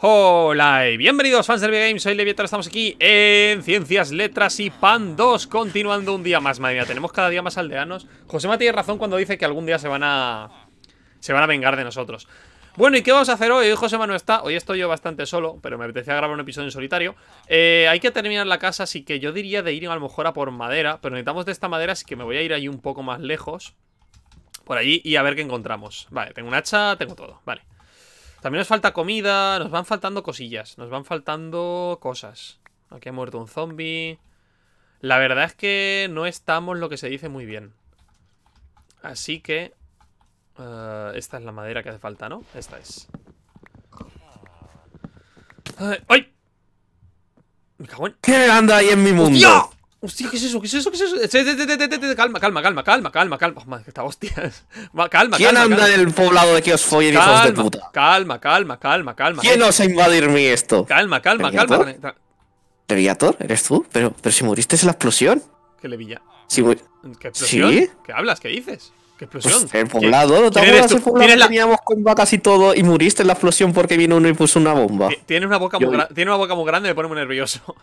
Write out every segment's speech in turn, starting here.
Hola y bienvenidos fans del Games, soy Leviathan, estamos aquí en Ciencias, Letras y Pan 2 Continuando un día más, madre mía, tenemos cada día más aldeanos Josema tiene razón cuando dice que algún día se van a... Se van a vengar de nosotros Bueno, ¿y qué vamos a hacer hoy? Hoy Josema no está, hoy estoy yo bastante solo Pero me apetecía grabar un episodio en solitario eh, Hay que terminar la casa, así que yo diría de ir a lo mejor a por madera Pero necesitamos de esta madera, así que me voy a ir ahí un poco más lejos Por allí y a ver qué encontramos Vale, tengo un hacha, tengo todo, vale también nos falta comida, nos van faltando cosillas, nos van faltando cosas. Aquí ha muerto un zombie. La verdad es que no estamos lo que se dice muy bien. Así que... Eh, esta es la madera que hace falta, ¿no? Esta es. Eh, ¡Ay! Me ¿Qué anda ahí en mi mundo? Hostia, ¿qué es eso? ¿Qué es eso? ¿Qué es eso? Calma, calma, calma, calma, calma, calma. Oh, madre, Calma, calma. ¿Quién anda en el poblado de que os follen hijos de puta? Calma, calma, calma, calma. ¿Quién eh, os invadirme esto? Calma, calma, calma. ¿Leviator? ¿Eres tú? Pero, pero si muriste en la explosión. ¿Qué levilla? Si ¿Qué explosión? ¿Qué hablas? ¿Qué dices? ¿Qué explosión? ¿En pues el poblado, ¿no poblado? Teníamos con casi todo y muriste en la explosión porque vino uno y puso una bomba. una boca, Tiene una boca muy grande y me pone muy nervioso.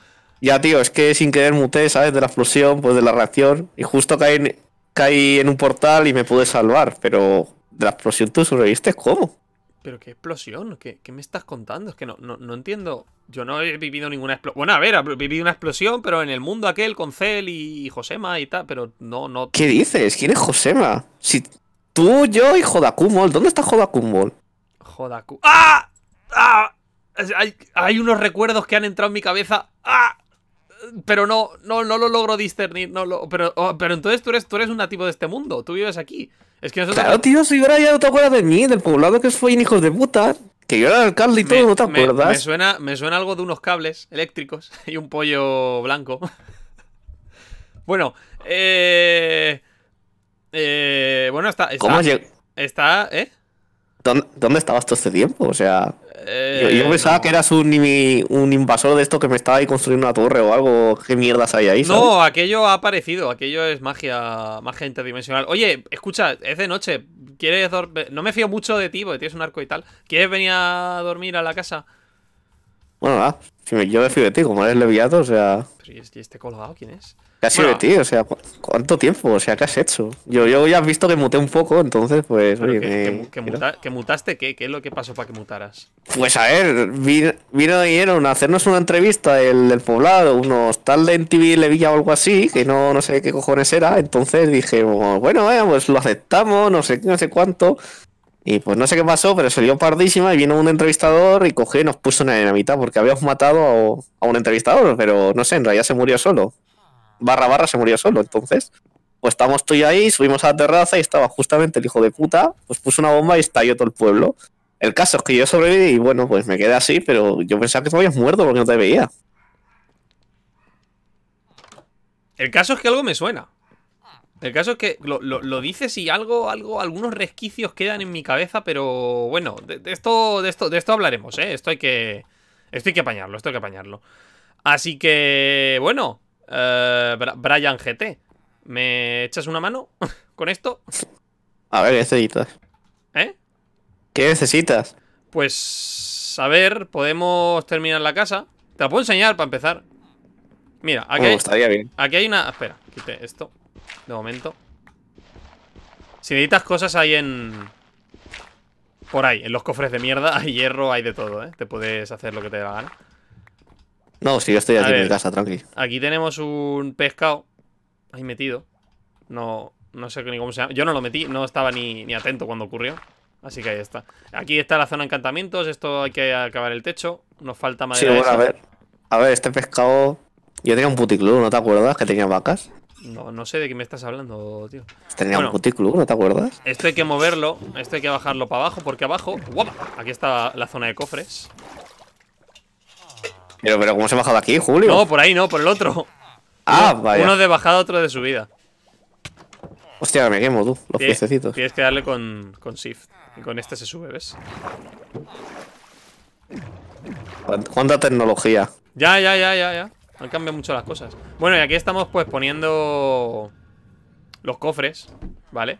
Ya, tío, es que sin querer muté, ¿sabes? De la explosión, pues de la reacción. Y justo caí en, caí en un portal y me pude salvar. Pero de la explosión tú sobreviviste, ¿cómo? ¿Pero qué explosión? ¿Qué, ¿Qué, me estás contando? Es que no, entiendo. Yo no he vivido ninguna explosión. Bueno, a ver, he vivido una explosión, pero en el mundo aquel con Cel y Josema y tal, pero no, no. ¿Qué dices? ¿Quién es Josema? Si tú, yo y Jodakumol. ¿Dónde está Jodakumol? Jodakumol. ¡Ah! ¡Ah! Hay, hay, unos recuerdos que han entrado en mi cabeza. ¡Ah! pero no, no, no lo logro discernir. No pero, oh, pero entonces tú eres, tú eres un nativo de este mundo, tú vives aquí. Es que Claro, tío, si ahora ya no te acuerdas de mí, del poblado que fue hijos de puta. Que yo era alcalde y todo, ¿no te acuerdas? Me suena, me suena algo de unos cables eléctricos y un pollo blanco. bueno, eh, eh, bueno, está... Está, ¿eh? ¿Dónde, ¿Dónde estabas todo este tiempo? O sea... Eh, yo, pensaba que eras un, invasor de esto que me estaba ahí construyendo una torre o algo. ¿Qué mierdas hay ahí? No, aquello ha aparecido. Aquello es magia magia interdimensional. Oye, escucha, es de noche. ¿Quieres No me fío mucho de ti porque tienes un arco y tal. ¿Quieres venir a dormir a la casa? Bueno, yo me de ti, como eres leviato, o sea. ¿y este colgado quién es? ¿Qué has sido de ti? O sea, ¿cuánto tiempo? O sea, ¿qué has hecho? Yo, yo ya has visto que muté un poco, entonces, pues. ¿Qué mutaste? ¿qué? ¿Qué es lo que pasó para que mutaras? Pues a ver, vino, a hacernos una entrevista el, del poblado, unos tal de NTV Levilla o algo así, que no, no sé qué cojones era. Entonces dije, bueno, pues lo aceptamos, no sé qué, no sé cuánto. Y pues no sé qué pasó, pero salió pardísima y vino un entrevistador y cogió y nos puso una mitad, porque habíamos matado a, un entrevistador, pero no sé, en realidad se murió solo. Barra barra se murió solo, entonces. Pues estamos tú y ahí, subimos a la terraza y estaba justamente el hijo de puta, pues puso una bomba y estalló todo el pueblo. El caso es que yo sobreviví y bueno, pues me quedé así, pero yo pensaba que te habías muerto porque no te veía. El caso es que algo me suena. El caso es que lo, lo, lo, dices y algo, algo, algunos resquicios quedan en mi cabeza, pero bueno, de, esto, de esto, de esto hablaremos, ¿eh? Esto hay que, esto que apañarlo, esto hay que apañarlo. Así que, bueno, eh, Brian GT, ¿me echas una mano con esto? A ver, ¿qué necesitas? ¿Eh? ¿Qué necesitas? Pues, a ver, podemos terminar la casa. Te la puedo enseñar para empezar. Mira, aquí, uh, hay, bien. aquí hay una... Espera, quité esto de momento. Si necesitas cosas hay en... Por ahí, en los cofres de mierda hay hierro, hay de todo, ¿eh? Te puedes hacer lo que te dé la gana. No, si yo estoy aquí en mi casa, tranqui. Aquí tenemos un pescado ahí metido. No, no sé ni cómo se llama. Yo no lo metí, no estaba ni, atento cuando ocurrió. Así que ahí está. Aquí está la zona de encantamientos. Esto hay que acabar el techo. Nos falta madera. Sí, bueno, a ver. A ver, este pescado. Yo tenía un puticlub, ¿no te acuerdas? Que tenía vacas. No, sé de qué me estás hablando, tío. Tenía un cutículo, ¿no te acuerdas? Esto hay que moverlo, esto hay que bajarlo para abajo, porque abajo, guapa, aquí está la zona de cofres. Pero, pero, ¿cómo se ha bajado aquí, Julio? No, por ahí no, por el otro. Ah, vaya. Uno de bajada, otro de subida. Hostia, me quemo, tú, los piececitos. Tienes que darle con, con shift. Y con este se sube, ¿ves? ¿Cuánta tecnología? Ya, ya, ya, ya, ya. Han cambiado mucho las cosas. Bueno, y aquí estamos pues poniendo los cofres, ¿vale?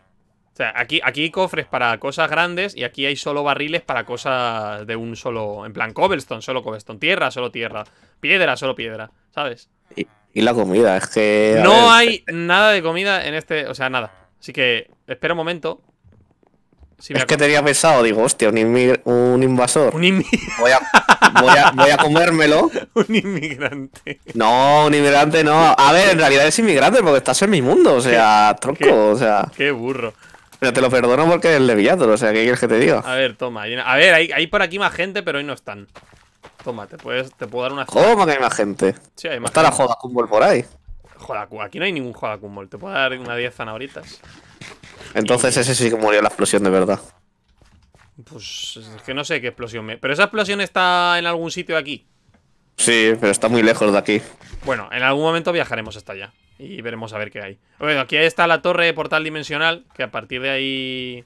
O sea, aquí, aquí hay cofres para cosas grandes y aquí hay solo barriles para cosas de un solo... En plan, cobblestone, solo cobblestone. Tierra, solo tierra. Piedra, solo piedra, ¿sabes? Y, la comida, es que... No hay nada de comida en este... O sea, nada. Así que espera un momento es que te tenía pensado, digo, hostia, un, invasor. Un inmigrante. voy, a, comérmelo. un inmigrante. No, un inmigrante no. A ver, en realidad es inmigrante porque estás en mi mundo, o sea, tronco, o sea. Qué burro. Pero te lo perdono porque es Leviathan, o sea, ¿qué quieres que te diga? A ver, toma. A ver, hay, por aquí más gente, pero hoy no están. Toma, te, te puedo dar una... ¿Cómo que hay más gente? Sí, hay más Está la Kumball por ahí. Joda, aquí no hay ningún Kumball. Te puedo dar una 10 zanahoritas. Entonces ese sí que murió la explosión de verdad. Pues es que no sé qué explosión me... Pero esa explosión está en algún sitio aquí. Sí, pero está muy lejos de aquí. Bueno, en algún momento viajaremos hasta allá. Y veremos a ver qué hay. Bueno, aquí está la torre portal dimensional, que a partir de ahí...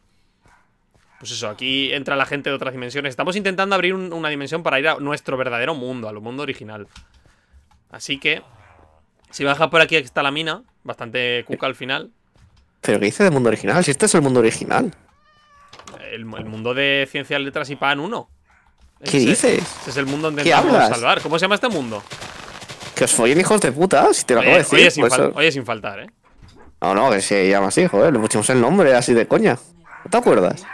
Pues eso, aquí entra la gente de otras dimensiones. Estamos intentando abrir una dimensión para ir a nuestro verdadero mundo, al mundo original. Así que... Si bajas por aquí está la mina, bastante cuca al final. ¿Pero qué dice de mundo original? Si este es el mundo original. El, mundo de ciencias, letras y pan 1. ¿Qué dices? es el mundo donde que salvar. ¿Cómo se llama este mundo? Que os follen hijos de puta, si te lo eh, oye, decir. Pues oye sin, faltar, ¿eh? No, no, que se llama así, joder. Le pusimos el nombre así de coña. ¿No te acuerdas?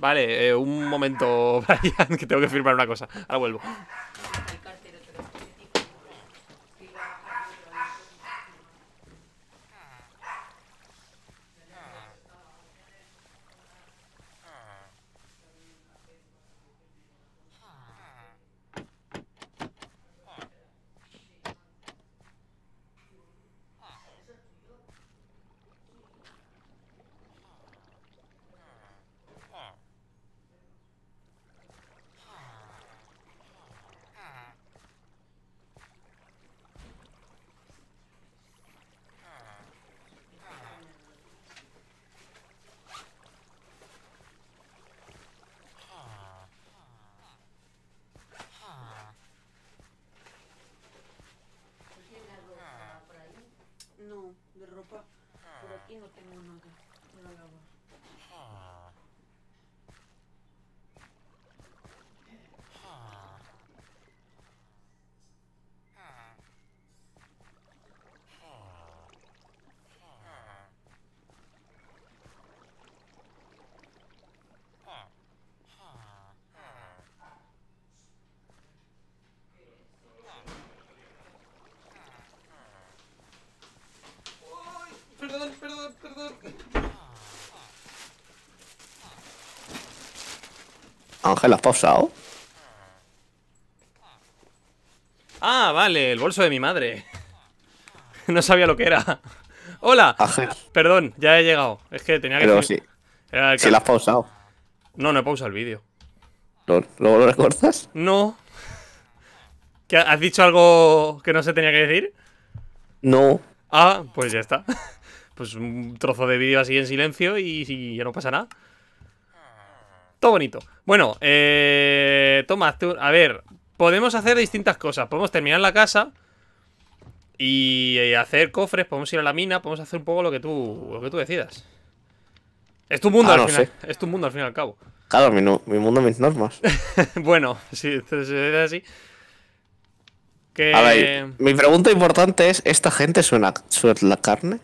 Vale, eh, un momento, Brian, que tengo que firmar una cosa. Ahora vuelvo. ropa, por aquí no tengo nada. No la Ángel, ¿has pausado? Ah, vale, el bolso de mi madre. no sabía lo que era. Hola. Ah, Perdón, ya he llegado. Es que tenía que... Pero sí. Si... lo has pausado. No, no he pausado el vídeo. ¿Lo, recortas? No. ¿Has dicho algo que no se tenía que decir? No. Ah, pues ya está. Pues un trozo de vídeo así en silencio y ya no pasa nada. Todo bonito. Bueno, eh, toma, a ver, podemos hacer distintas cosas. Podemos terminar la casa y, eh, hacer cofres, podemos ir a la mina, podemos hacer un poco lo que tú, lo que tú decidas. Es tu mundo ah, al final. Es tu mundo al fin y al cabo. Claro, mi, mundo, mis normas. bueno, si es así. mi pregunta importante es: ¿esta gente suena, suena la carne?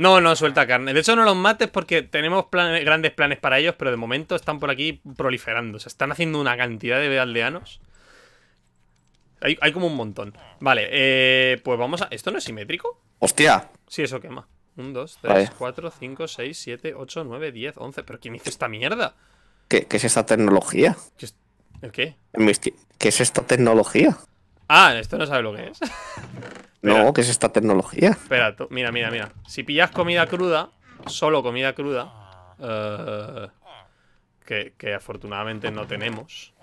No, no, suelta carne. De hecho, no los mates porque tenemos grandes planes para ellos, pero de momento están por aquí proliferando. Se están haciendo una cantidad de aldeanos. Hay, como un montón. Vale, eh, pues vamos a... ¿Esto no es simétrico? ¡Hostia! Sí, eso quema. Un, dos, tres, cuatro, cinco, seis, siete, ocho, nueve, diez, once… ¿Pero quién hizo esta mierda? ¿Qué, es esta tecnología? ¿Qué es... ¿El qué qué es esta tecnología? Ah, esto no sabe lo que es. No, ¿qué es esta tecnología? Espera, mira, mira, mira. Si pillas comida cruda, solo comida cruda, eh, que, afortunadamente no tenemos.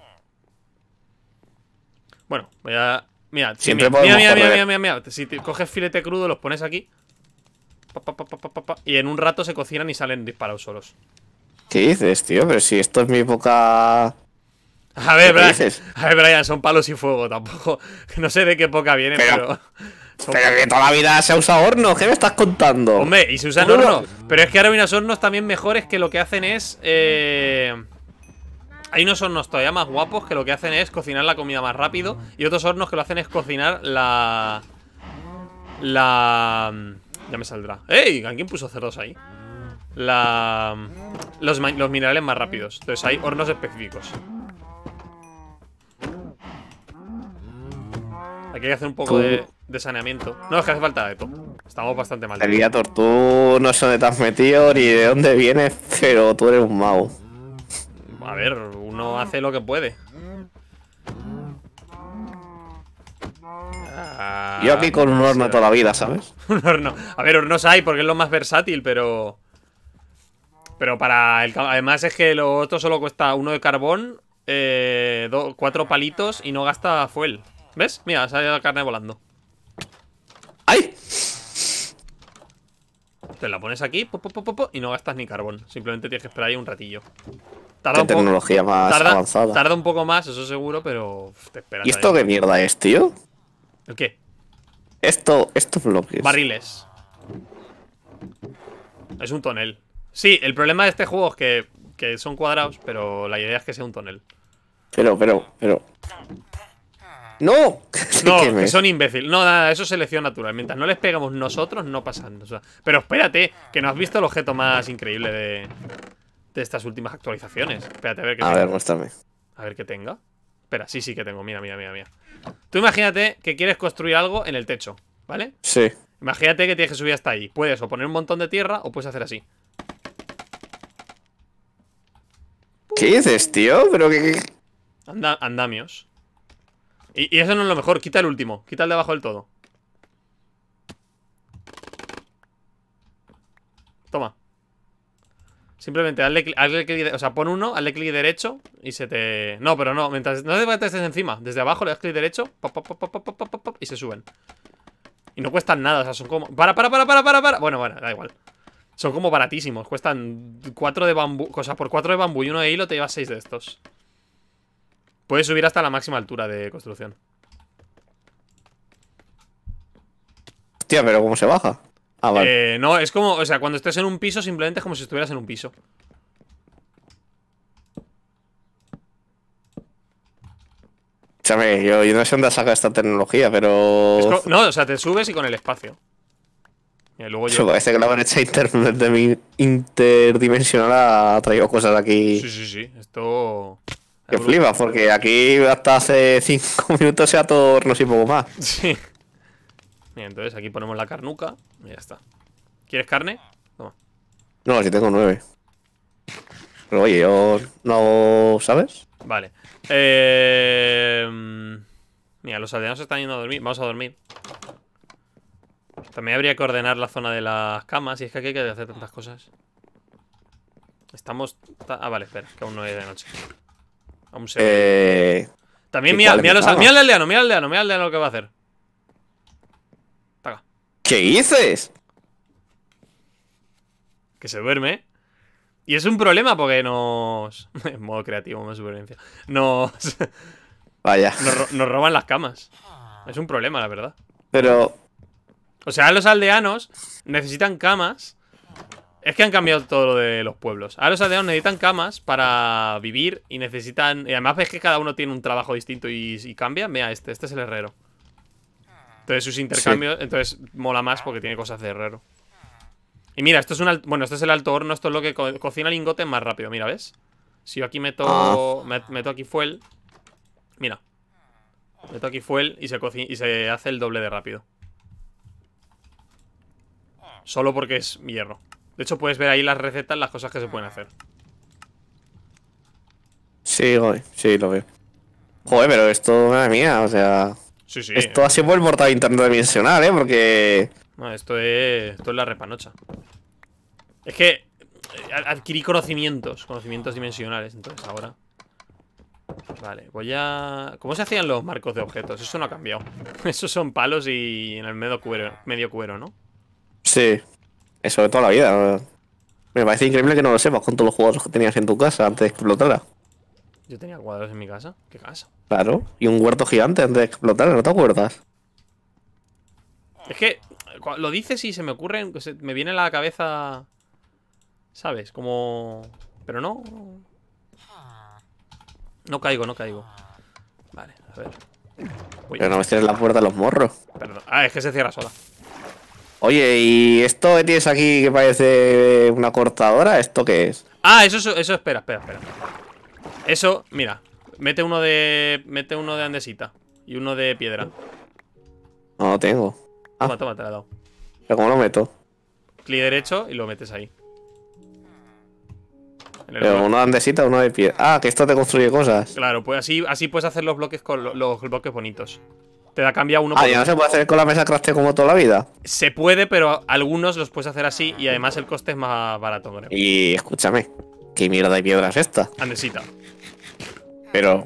Bueno, voy a... Mira, mira, mira, mira, mira, Si coges filete crudo, los pones aquí. y en un rato se cocinan y salen disparados solos. ¿Qué dices, tío? Pero si esto es mi poca... A ver, Brian, a ver, Brian, son palos y fuego tampoco. No sé de qué poca viene, pero... Pero que toda la vida se ha usado horno ¿qué me estás contando? Hombre, y se usan hornos. Pero es que ahora hay unos hornos también mejores que lo que hacen es. Eh, hay unos hornos todavía más guapos que lo que hacen es cocinar la comida más rápido. Y otros hornos que lo hacen es cocinar la. La. Ya me saldrá. ¡Ey! ¿Alguien puso cerdos ahí? La. los minerales más rápidos. Entonces hay hornos específicos. hay que hacer un poco de, saneamiento. No, es que hace falta de todo. Estamos bastante mal. Elíator, tú no sé dónde te has metido ni de dónde vienes, pero tú eres un mago. A ver, uno hace lo que puede. Ah, Yo aquí con un horno toda la vida, ¿sabes? un horno. A ver, hornos hay porque es lo más versátil, pero... Pero para el... Además es que lo otro solo cuesta uno de carbón, eh, cuatro palitos y no gasta fuel. ¿Ves? Mira, sale la carne volando. ¡Ay! Te la pones aquí y no gastas ni carbón. Simplemente tienes que esperar ahí un ratillo. Tarda un tecnología poco, más avanzada. Tarda un poco más, eso seguro, pero te esperas. ¿Y esto qué mierda es, tío? ¿El qué? Esto, estos bloques. Barriles. Es un tonel. Sí, el problema de este juego es que, que son cuadrados, pero la idea es que sea un tonel. Pero, pero, pero. No, no, que, son imbéciles. No, nada, eso es selección natural. Mientras no les pegamos nosotros, no pasan. pero espérate, que no has visto el objeto más increíble de, estas últimas actualizaciones. Espérate, a ver qué A ver, muéstrame. A ver qué tenga. Espera, sí, sí que tengo. Mira, mira, mira, mira. Tú imagínate que quieres construir algo en el techo, ¿vale? Sí. Imagínate que tienes que subir hasta ahí. Puedes o poner un montón de tierra o puedes hacer así. ¿Qué dices, tío? Pero que. andamios. Y, eso no es lo mejor, quita el último Quita el de abajo del todo Toma Simplemente hazle, clic, o sea, pon uno, hazle clic derecho y se te... No, pero no, mientras no te estés encima, desde abajo le das clic derecho y se suben. Y no cuestan nada, o sea, son como... Para, para, para, para, para, para. Bueno, bueno, da igual. Son como baratísimos, cuestan Cuatro de bambú, o sea, por cuatro de bambú y uno de hilo te llevas seis de estos. Puedes subir hasta la máxima altura de construcción. Hostia, pero ¿cómo se baja? Ah, vale. Eh, no, es como, o sea, cuando estés en un piso, simplemente es como si estuvieras en un piso. Chame, yo, no sé dónde saca esta tecnología, pero. no, o sea, te subes y con el espacio. Y luego yo... Parece que la brecha interdimensional ha traído cosas aquí. Sí, sí, sí. Esto. Que flipas, porque aquí hasta hace 5 minutos se todo sé y poco más. Sí. Mira, entonces aquí ponemos la carnuca y ya está. ¿Quieres carne? Toma. No, si tengo 9. oye, no sabes. Vale. Eh... Mira, los aldeanos están yendo a dormir. Vamos a dormir. También habría que ordenar la zona de las camas. Y es que aquí hay que hacer tantas cosas. Estamos... Ah, vale, espera, que aún no es de noche. Eh, También mira, al aldeano, mira al aldeano, mira aldeano lo que va a hacer. ¿Qué dices? Que se duerme. Y es un problema porque nos. En modo creativo, más supervivencia. Nos. Vaya. Nos, nos, roban las camas. Es un problema, la verdad. Pero. O sea, los aldeanos necesitan camas es que han cambiado todo lo de los pueblos. Ahora los aldeanos necesitan camas para vivir y necesitan... Y además ves que cada uno tiene un trabajo distinto y, cambia. Mira, este, este es el herrero. Entonces sus intercambios... Entonces mola más porque tiene cosas de herrero. Y mira, esto es un Bueno, esto es el alto horno. Esto es lo que cocina lingote más rápido. Mira, ¿ves? Si yo aquí meto... Meto aquí fuel... Mira. Meto aquí fuel y se hace el doble de rápido. Solo porque es hierro. De hecho, puedes ver ahí las recetas, las cosas que se pueden hacer. Sí, joder, sí, lo veo. Joder, pero esto, madre mía, o sea. Sí, sí. Esto ha sido el portal interdimensional, ¿eh? Porque. No, esto es. Esto es la repanocha. Es que. Eh, adquirí conocimientos, conocimientos dimensionales, entonces ahora. Vale, voy a... ¿Cómo se hacían los marcos de objetos? Eso no ha cambiado. Esos son palos y en el medio cuero, medio cuero ¿no? Sí. Eso de toda la vida. Me parece increíble que no lo sepas con todos los jugadores que tenías en tu casa antes de que ¿Yo tenía cuadros en mi casa? ¿Qué casa? Claro, y un huerto gigante antes de explotar, ¿no te acuerdas? Es que lo dices y se me ocurren, me viene a la cabeza, ¿sabes? Como... Pero no... No caigo, no caigo. Vale, a ver. Pero no me cierres la puerta los morros. Ah, es que se cierra sola. Oye, ¿y esto que tienes aquí que parece una cortadora? ¿Esto qué es? Ah, eso, eso, espera, espera, espera. Eso, mira, mete uno de. Mete uno de andesita y uno de piedra. No lo tengo. Ah. Toma, toma, te la he dado. ¿Pero cómo lo meto? Clic derecho y lo metes ahí. Pero uno de andesita, uno de piedra. Ah, que esto te construye cosas. Claro, pues así, así puedes hacer los bloques con los bloques bonitos. Te da cambiar uno. Ah, ya no se puede hacer con la mesa crafteo como toda la vida. Se puede, pero algunos los puedes hacer así y además el coste es más barato, creo. Y escúchame, ¿qué mierda de piedra es esta? Andesita. Ah, pero.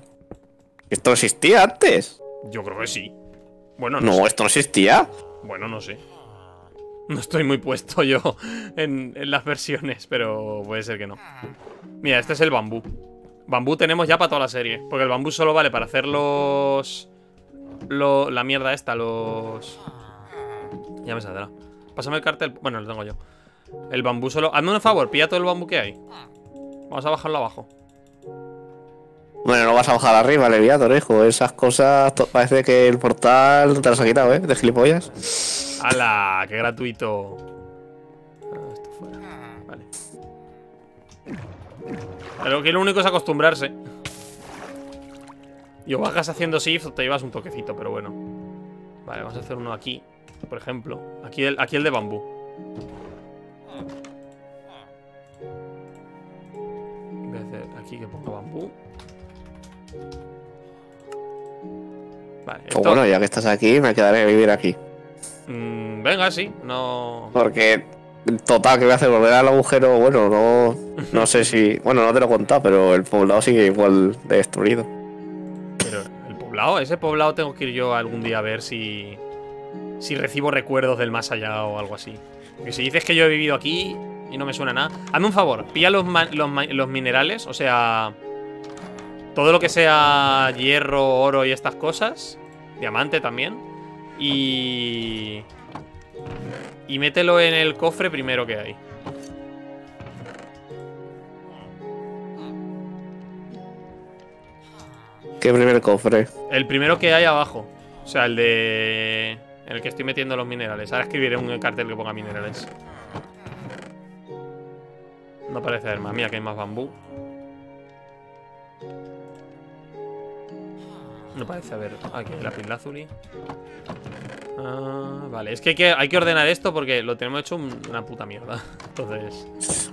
¿Esto existía antes? Yo creo que sí. Bueno, no. esto no existía. Bueno, no sé. No estoy muy puesto yo en, en, las versiones, pero puede ser que no. Mira, este es el bambú. Bambú tenemos ya para toda la serie, porque el bambú solo vale para hacer los la mierda esta, los... Ya me saldrá. Pásame el cartel. Bueno, lo tengo yo. El bambú solo. Hazme un favor, pilla todo el bambú que hay. Vamos a bajarlo abajo. Bueno, no vas a bajar arriba, Leviator, hijo. Esas cosas. Parece que el portal te las ha quitado, ¿eh? De gilipollas. ¡Hala! ¡Qué gratuito! Ah, esto fuera. Vale. que lo único es acostumbrarse. Y o bajas haciendo shift te llevas un toquecito, pero bueno. Vale, vamos a hacer uno aquí, por ejemplo. Aquí el, aquí el de bambú. Voy a hacer aquí que ponga bambú. Vale, pues Bueno, ya que estás aquí, me quedaré a vivir aquí. Mm, venga, sí, no... Porque, total, que voy a hacer? Volver al agujero, bueno, no... No sé si... Bueno, no te lo he contado, pero el poblado sigue igual destruido. Ese poblado tengo que ir yo algún día a ver si. Si recibo recuerdos del más allá o algo así. Porque si dices que yo he vivido aquí y no me suena nada. Hazme un favor, pilla los, los, los minerales, o sea. Todo lo que sea hierro, oro y estas cosas. Diamante también. Y. Y mételo en el cofre primero que hay. ¿Qué primer cofre? El primero que hay abajo. O sea, el de. en El que estoy metiendo los minerales. Ahora escribiré un cartel que ponga minerales. No parece haber más. Mira que hay más bambú. No parece haber. Aquí hay la azulí. Ah, vale, es que hay, que ordenar esto porque lo tenemos hecho una puta mierda. Entonces.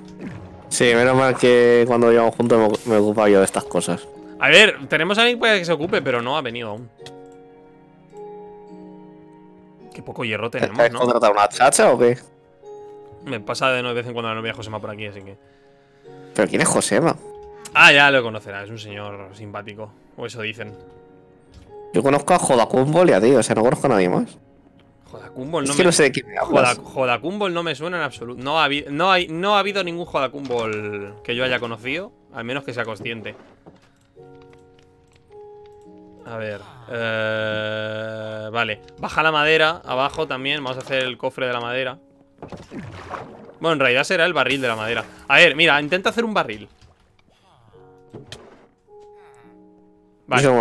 Sí, menos mal que cuando llevamos juntos me, me ocupaba yo de estas cosas. A ver, tenemos a alguien que se ocupe, pero no ha venido aún. Qué poco hierro tenemos, ¿no? contratado una chacha o qué? Me pasa de vez en cuando la novia Josema por aquí, así que. ¿Pero quién es Josema? Ah, ya lo conocerá, es un señor simpático. O eso dicen. Yo conozco a Jodacumbol y a ti, o sea, no conozco a nadie más. no me... sé de quién no me suena en absoluto. No ha, ha habido ningún Jodacumbol que yo haya conocido, al menos que sea consciente. A ver. Eh, vale. Baja la madera. Abajo también. Vamos a hacer el cofre de la madera. Bueno, en realidad será el barril de la madera. A ver, mira, intenta hacer un barril. Vale.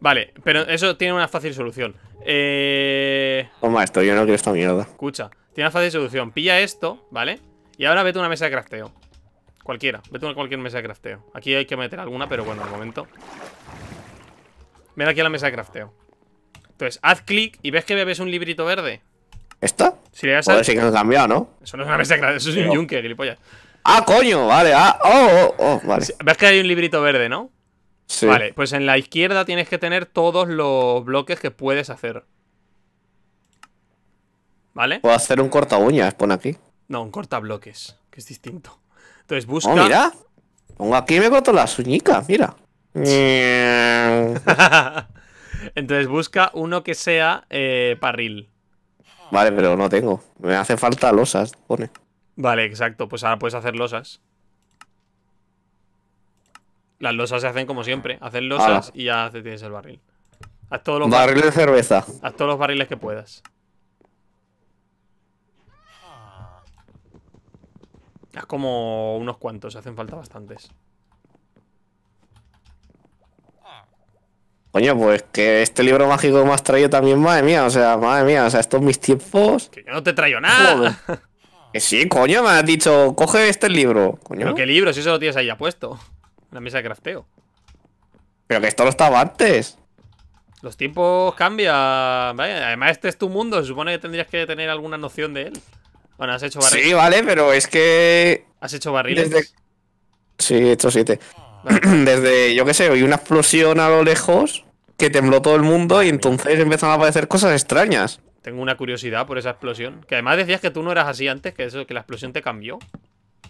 Vale, pero eso tiene una fácil solución. Eh... Toma esto, yo no quiero esta mierda. Escucha, tiene una fácil solución. Pilla esto, ¿vale? Y ahora vete a una mesa de crafteo. Cualquiera, vete a cualquier mesa de crafteo. Aquí hay que meter alguna, pero bueno, de momento. Ven aquí a la mesa de crafteo. Entonces, haz clic y ves que ves un librito verde. esto Si le que cambiado, ¿no? Eso no es una mesa de crafteo, eso es un yunque, gilipollas. ¡Ah, coño! Vale, ah, oh, oh, oh, vale. Ves que hay un librito verde, ¿no? Sí. Vale, pues en la izquierda tienes que tener todos los bloques que puedes hacer. ¿Vale? Puedo hacer un corta uñas, pon aquí. No, un corta bloques, que es distinto. Entonces busca. Oh, mira. Pongo aquí y me corto las uñicas, mira. Entonces busca uno que sea eh, parril. Vale, pero no tengo. Me hace falta losas, pone. Vale, exacto. Pues ahora puedes hacer losas. Las losas se hacen como siempre. Haces losas y ya tienes el barril. Haz todos los barriles de cerveza. Haz todos los barriles que puedas. Haz como unos cuantos, hacen falta bastantes. Coño, pues que este libro mágico que me has traído también, madre mía, o sea, madre mía, o sea, estos mis tiempos. Que yo no te traigo nada. sí, coño, me has dicho, coge este libro, coño. qué libro? Si eso lo tienes ahí ya puesto. En la mesa de crafteo. Pero que esto lo estaba antes. Los tiempos cambian. ¿vale? Además, este es tu mundo. Se supone que tendrías que tener alguna noción de él. Bueno, has hecho barriles. Sí, vale, pero es que. Has hecho barriles. Sí, he hecho siete. desde, yo qué sé, oí una explosión a lo lejos que tembló todo el mundo y entonces empezaron a aparecer cosas extrañas. Tengo una curiosidad por esa explosión. Que además decías que tú no eras así antes, que eso, que la explosión te cambió.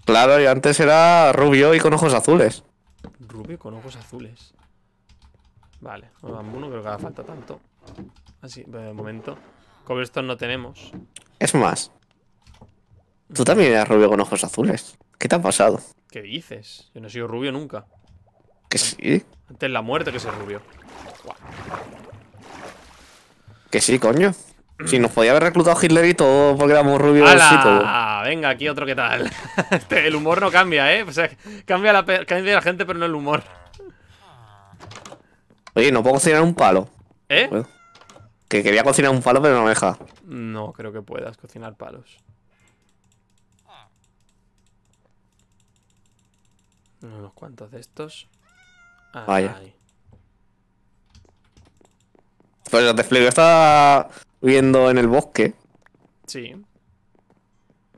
Claro, yo antes era rubio y con ojos azules. Rubio con ojos azules. Vale, vamos uno, creo que haga falta tanto. Así, de momento. Cobblestone no tenemos. Es más, tú también eras rubio con ojos azules. ¿Qué te ha pasado? ¿Qué dices? Yo no he sido rubio nunca. ¿Que sí? Antes la muerte que se rubio. Que sí, coño. Si nos podía haber reclutado Hitler y todo porque éramos rubios y todo. Venga, aquí otro que tal. Este, el humor no cambia, ¿eh? O sea, cambia la, cambia la gente, pero no el humor. Oye, ¿no puedo cocinar un palo? ¿Eh? que quería cocinar un palo, pero no me deja. No, creo que puedas cocinar palos. Unos cuantos de estos. Vaya. Pues te explico, estaba viviendo en el bosque. Sí.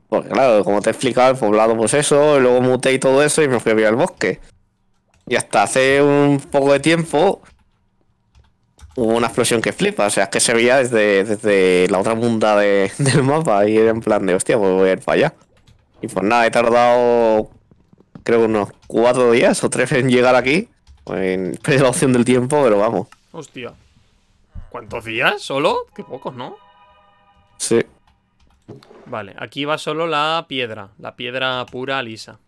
Porque claro, como te he explicado, el poblado pues eso, y luego muté y todo eso y me fui a vivir al bosque. Y hasta hace un poco de tiempo hubo una explosión que flipa, o sea, es que se veía desde, la otra punta del mapa y era en plan de, hostia, pues voy a ir para allá. Y pues nada, he tardado creo unos cuatro días o tres en llegar aquí en la opción del tiempo, pero vamos. Hostia. ¿Cuántos días? ¿Solo? Qué pocos, ¿no? Sí. Vale, aquí va solo la piedra. La piedra pura lisa.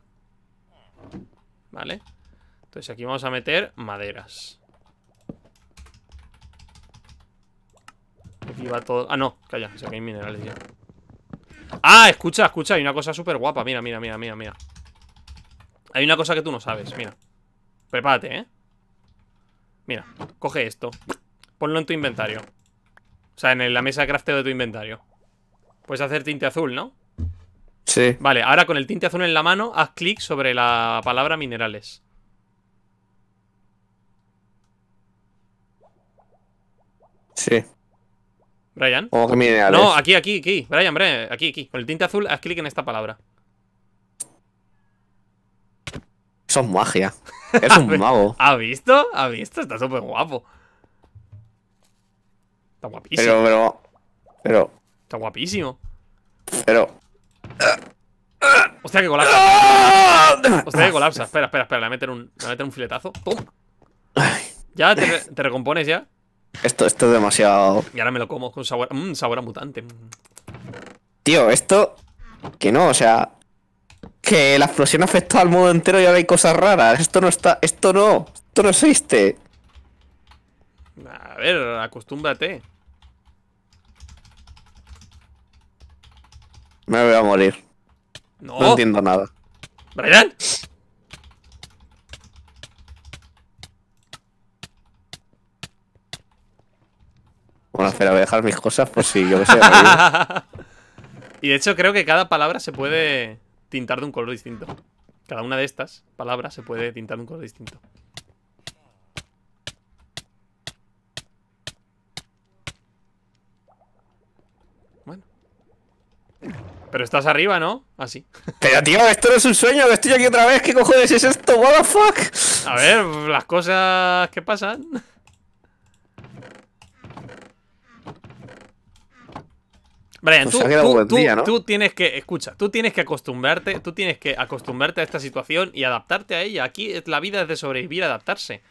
Vale. Entonces aquí vamos a meter maderas. Aquí va todo... Ah, no, calla, o que hay minerales ya. Ah, escucha, escucha, hay una cosa súper guapa. Mira, mira, mira, mira, mira. Hay una cosa que tú no sabes, mira. Prepárate, ¿eh? Mira, coge esto. Ponlo en tu inventario. O sea, en la mesa de crafteo de tu inventario. Puedes hacer tinte azul, ¿no? Sí. Vale, ahora con el tinte azul en la mano, haz clic sobre la palabra minerales. Sí. Brian. ¿Cómo minerales? No, aquí, aquí, aquí. Brian, Brian, aquí, aquí. Con el tinte azul, haz clic en esta palabra. Eso es magia. Es un mago. ¿Ha visto? ¿Ha visto? Está súper guapo. Está guapísimo. Pero, pero. Pero. Está guapísimo. Pero. Hostia, que colapsa. Hostia, que colapsa. Espera, espera, espera. Le voy a meter un, un filetazo. Ya te, recompones ya. Esto, esto es demasiado. Y ahora me lo como con sabor, mmm, sabor a mutante. Tío, esto. Que no, o sea que la explosión ha afectado al mundo entero y ahora hay cosas raras. Esto no está. Esto no. Esto no existe. A ver, acostúmbrate. Me voy a morir. No, entiendo nada. ¡Brian! Bueno, espera, voy a dejar mis cosas por si yo que sé. y de hecho creo que cada palabra se puede tintar de un color distinto. Cada una de estas palabras se puede tintar de un color distinto. Bueno. Pero estás arriba, ¿no? Así. Pero tío, esto no es un sueño, estoy aquí otra vez. ¿Qué cojones es esto? ¿What the fuck? A ver, las cosas que pasan. Brian, tú, tienes que, escucha, tú tienes que acostumbrarte, tú tienes que acostumbrarte a esta situación y adaptarte a ella. Aquí la vida es de sobrevivir, adaptarse.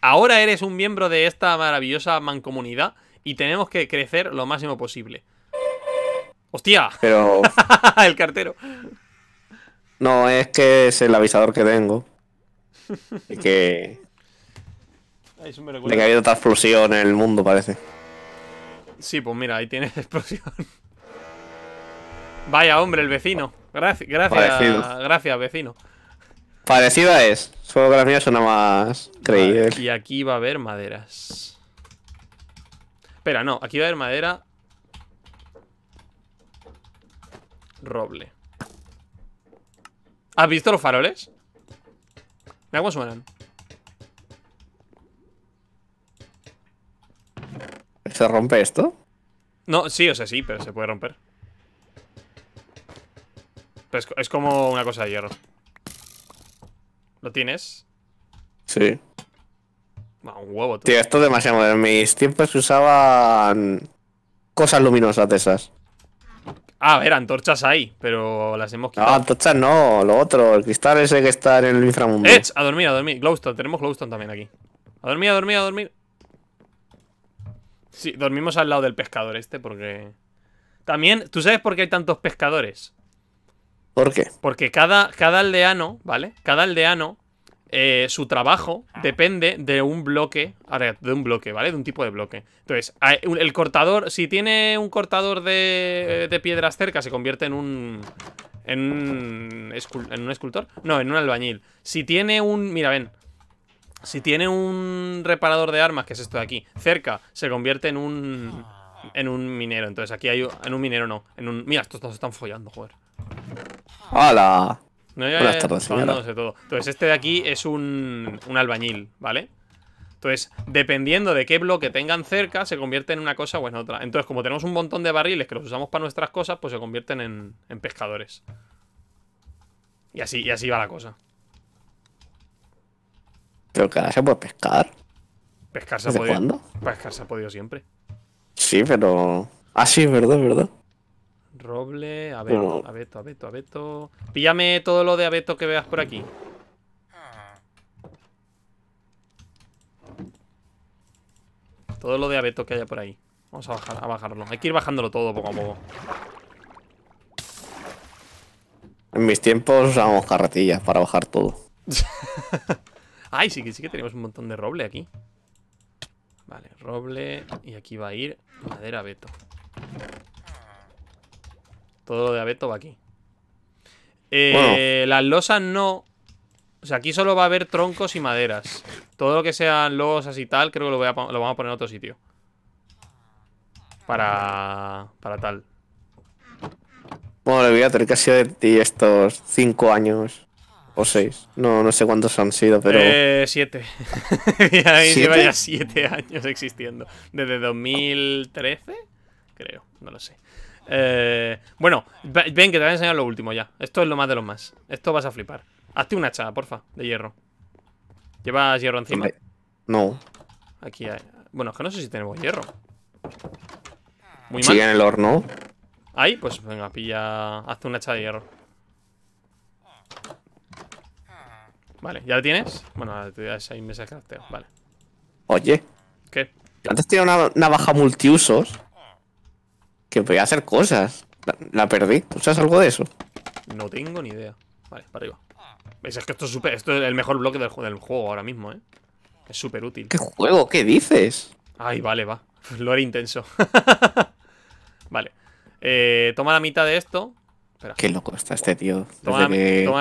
Ahora eres un miembro de esta maravillosa mancomunidad y tenemos que crecer lo máximo posible. ¡Hostia! Pero. el cartero. No, es que es el avisador que tengo. Y que. de que ha habido tanta explosión en el mundo, parece. Sí, pues mira, ahí tienes explosión. Vaya hombre, el vecino. Gracias, gracias, gracias vecino. Parecida es, solo que la más creíbles. y aquí va a haber maderas. Espera, no, aquí va a haber madera. Roble. ¿Has visto los faroles? Mira cómo suenan. ¿Se rompe esto? No, sí, o sea, sí, pero se puede romper es, como una cosa de hierro. ¿Lo tienes? Sí. un huevo, tío. Tío, esto es demasiado. En mis tiempos se usaban cosas luminosas de esas. Ah, a ver, antorchas hay, pero las hemos quitado. No, antorchas no, lo otro, el cristal ese que está en el inframundo. A dormir, a dormir. Glowstone, tenemos glowstone también aquí. A dormir, a dormir, a dormir. Sí, dormimos al lado del pescador este porque... También, ¿tú sabes por qué hay tantos pescadores? ¿Por qué? Porque cada, cada aldeano, ¿vale? Cada aldeano, eh, su trabajo ah. depende de un bloque, de un bloque, ¿vale? De un tipo de bloque. Entonces, el cortador, si tiene un cortador de, de piedras cerca, se convierte en un... En un, en un escultor No, en un albañil Si tiene un... Mira, ven Si tiene un reparador de armas Que es esto de aquí Cerca Se convierte en un... Ah. En un minero Entonces aquí hay... En un minero no en un, Mira, estos dos están follando, joder Hola Entonces, este de aquí es un, albañil, ¿vale? Entonces, dependiendo de qué bloque tengan cerca, se convierte en una cosa o en otra. Entonces, como tenemos un montón de barriles que los usamos para nuestras cosas, pues se convierten en, pescadores. Y así, y así va la cosa. ¿Pero que ahora se pescar? ¿Pescar ha podido? Pescar se ha podido siempre. Sí, pero... Ah, sí, es verdad, es verdad. Roble, abeto, abeto, abeto, abeto. Píllame todo lo de abeto que veas por aquí. Todo lo de abeto que haya por ahí. Vamos a, bajar, a bajarlo. Hay que ir bajándolo todo poco a poco. En mis tiempos usábamos carretillas para bajar todo. Ay, sí que sí que tenemos un montón de roble aquí. Vale, roble. Y aquí va a ir madera abeto. Todo lo de abeto va aquí. Eh, las losas no. O sea, aquí solo va a haber troncos y maderas. Todo lo que sean losas y tal, creo que lo, a, vamos a poner en otro sitio. Para, para tal. Bueno, le voy a tener que hacer de ti estos cinco años. O seis. No, no sé cuántos han sido, pero. Eh, siete. ahí ya siete años existiendo. Desde 2013, creo. No lo sé. Eh, bueno, ven que te voy a enseñar lo último ya. Esto es lo más de lo más. Esto vas a flipar. Hazte una hacha, porfa, de hierro. ¿Llevas hierro encima? No. Aquí hay... Bueno, es que no sé si tenemos hierro. Muy mal. en el horno. Ahí, pues venga, pilla... Hazte una hacha de hierro. Vale, ¿ya la tienes? Bueno, te das seis meses de crafteo, vale. Oye. ¿Qué? Antes tenía una navaja multiusos. Que a hacer cosas. La, perdí. ¿Tú algo de eso? No tengo ni idea. Vale, para arriba. Ves Es que esto es Esto es el mejor bloque del, juego ahora mismo, ¿eh? Es súper útil. ¿Qué juego? ¿Qué dices? Ay, vale, va. Lo era intenso. vale. Eh, toma la mitad de esto. Espera. Qué loco está este tío. Toma, la,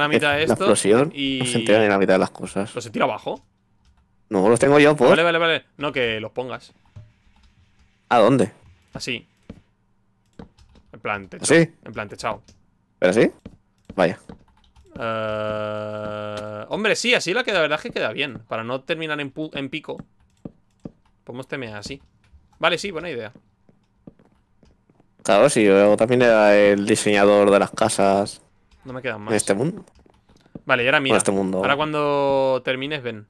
mitad de esto. y. No se la mitad de las cosas. ¿Lo se tira abajo? No, los tengo yo, pues. Vale, vale, vale. No, que los pongas. ¿A dónde? Así. ¿Sí? En plan, chao. ¿Pero sí? Vaya. Eh, hombre, sí, así la que de verdad es que queda bien. Para no terminar en, en pico. Podemos temear así. Vale, sí, buena idea. Claro, sí, yo también era el diseñador de las casas. No me quedan más. En este mundo. Vale, y ahora mira. Este Ahora cuando termines, ven.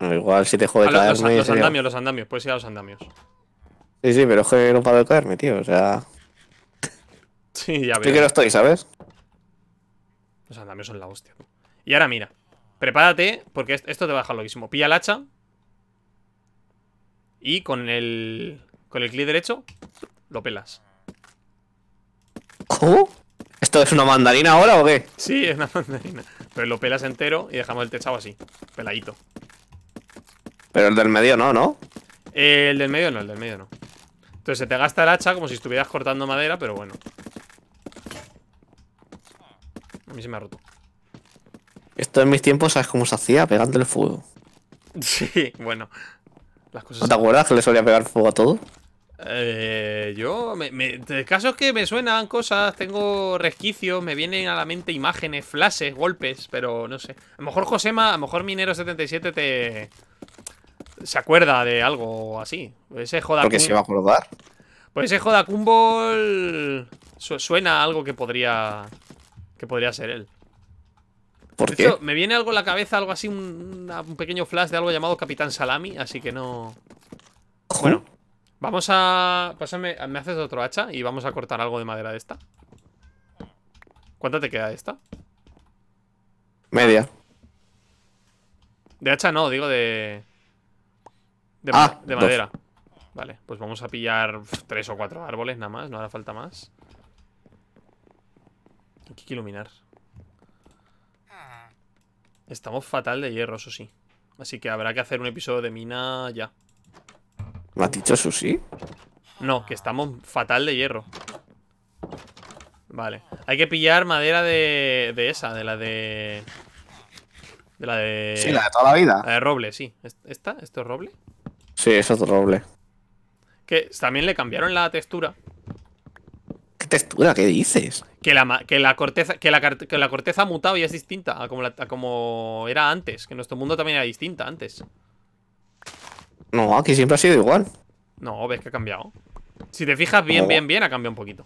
Igual si te jode caerme, los, los andamios, los andamios, puedes ir a los andamios. Sí, sí, pero es que no puedo caerme, tío. O sea. Sí, ya veo. Yo que no estoy, ¿sabes? O sea andamios son la hostia. Y ahora mira. Prepárate, porque esto te va a dejar loquísimo. Pilla el hacha. Y con el. Con el clic derecho. Lo pelas. ¿Cómo? ¿Esto es una mandarina ahora o qué? Sí, es una mandarina. Pero lo pelas entero y dejamos el techado así, peladito. Pero el del medio no, ¿no? Eh, el del medio no, el del medio no. Entonces se te gasta el hacha como si estuvieras cortando madera, pero bueno. A mí se me ha roto. Esto en mis tiempos, ¿sabes cómo se hacía? Pegando el fuego. Sí, bueno. Las ¿No te acuerdas que le solía pegar fuego a todo? Eh, yo, me, el caso es que me suenan cosas, tengo resquicios, me vienen a la mente imágenes, flashes, golpes, pero no sé. A lo mejor Josema, a lo mejor Minero77 te, se acuerda de algo así. Ese Joda Porque se va a acordar. Pues ese Joda suena algo que podría que podría ser él. ¿Por me viene algo en la cabeza, algo así, un, pequeño flash de algo llamado Capitán Salami, así que no. Bueno, vamos a. Pásame, me haces otro hacha y vamos a cortar algo de madera de esta. ¿Cuánta te queda de esta? Media. De hacha no, digo de. De, ah, madera. Vale, pues vamos a pillar tres o cuatro árboles nada más, no hará falta más. hay que iluminar. Estamos fatal de hierro, eso sí. Así que habrá que hacer un episodio de mina ya. ¿Me has dicho eso sí? No, que estamos fatal de hierro. Vale. Hay que pillar madera de, de esa, de la de... De la de... Sí, la de toda la vida. La de roble, sí. ¿Esta? ¿Esto es roble? Sí, eso es horrible. Que también le cambiaron la textura. ¿Qué textura? ¿Qué dices? Que la, que la, corteza, que la, corteza ha mutado y es distinta a como, era antes. Que nuestro mundo también era distinta antes. No, aquí siempre ha sido igual. No, ves que ha cambiado. Si te fijas bien, bien, bien, ha cambiado un poquito.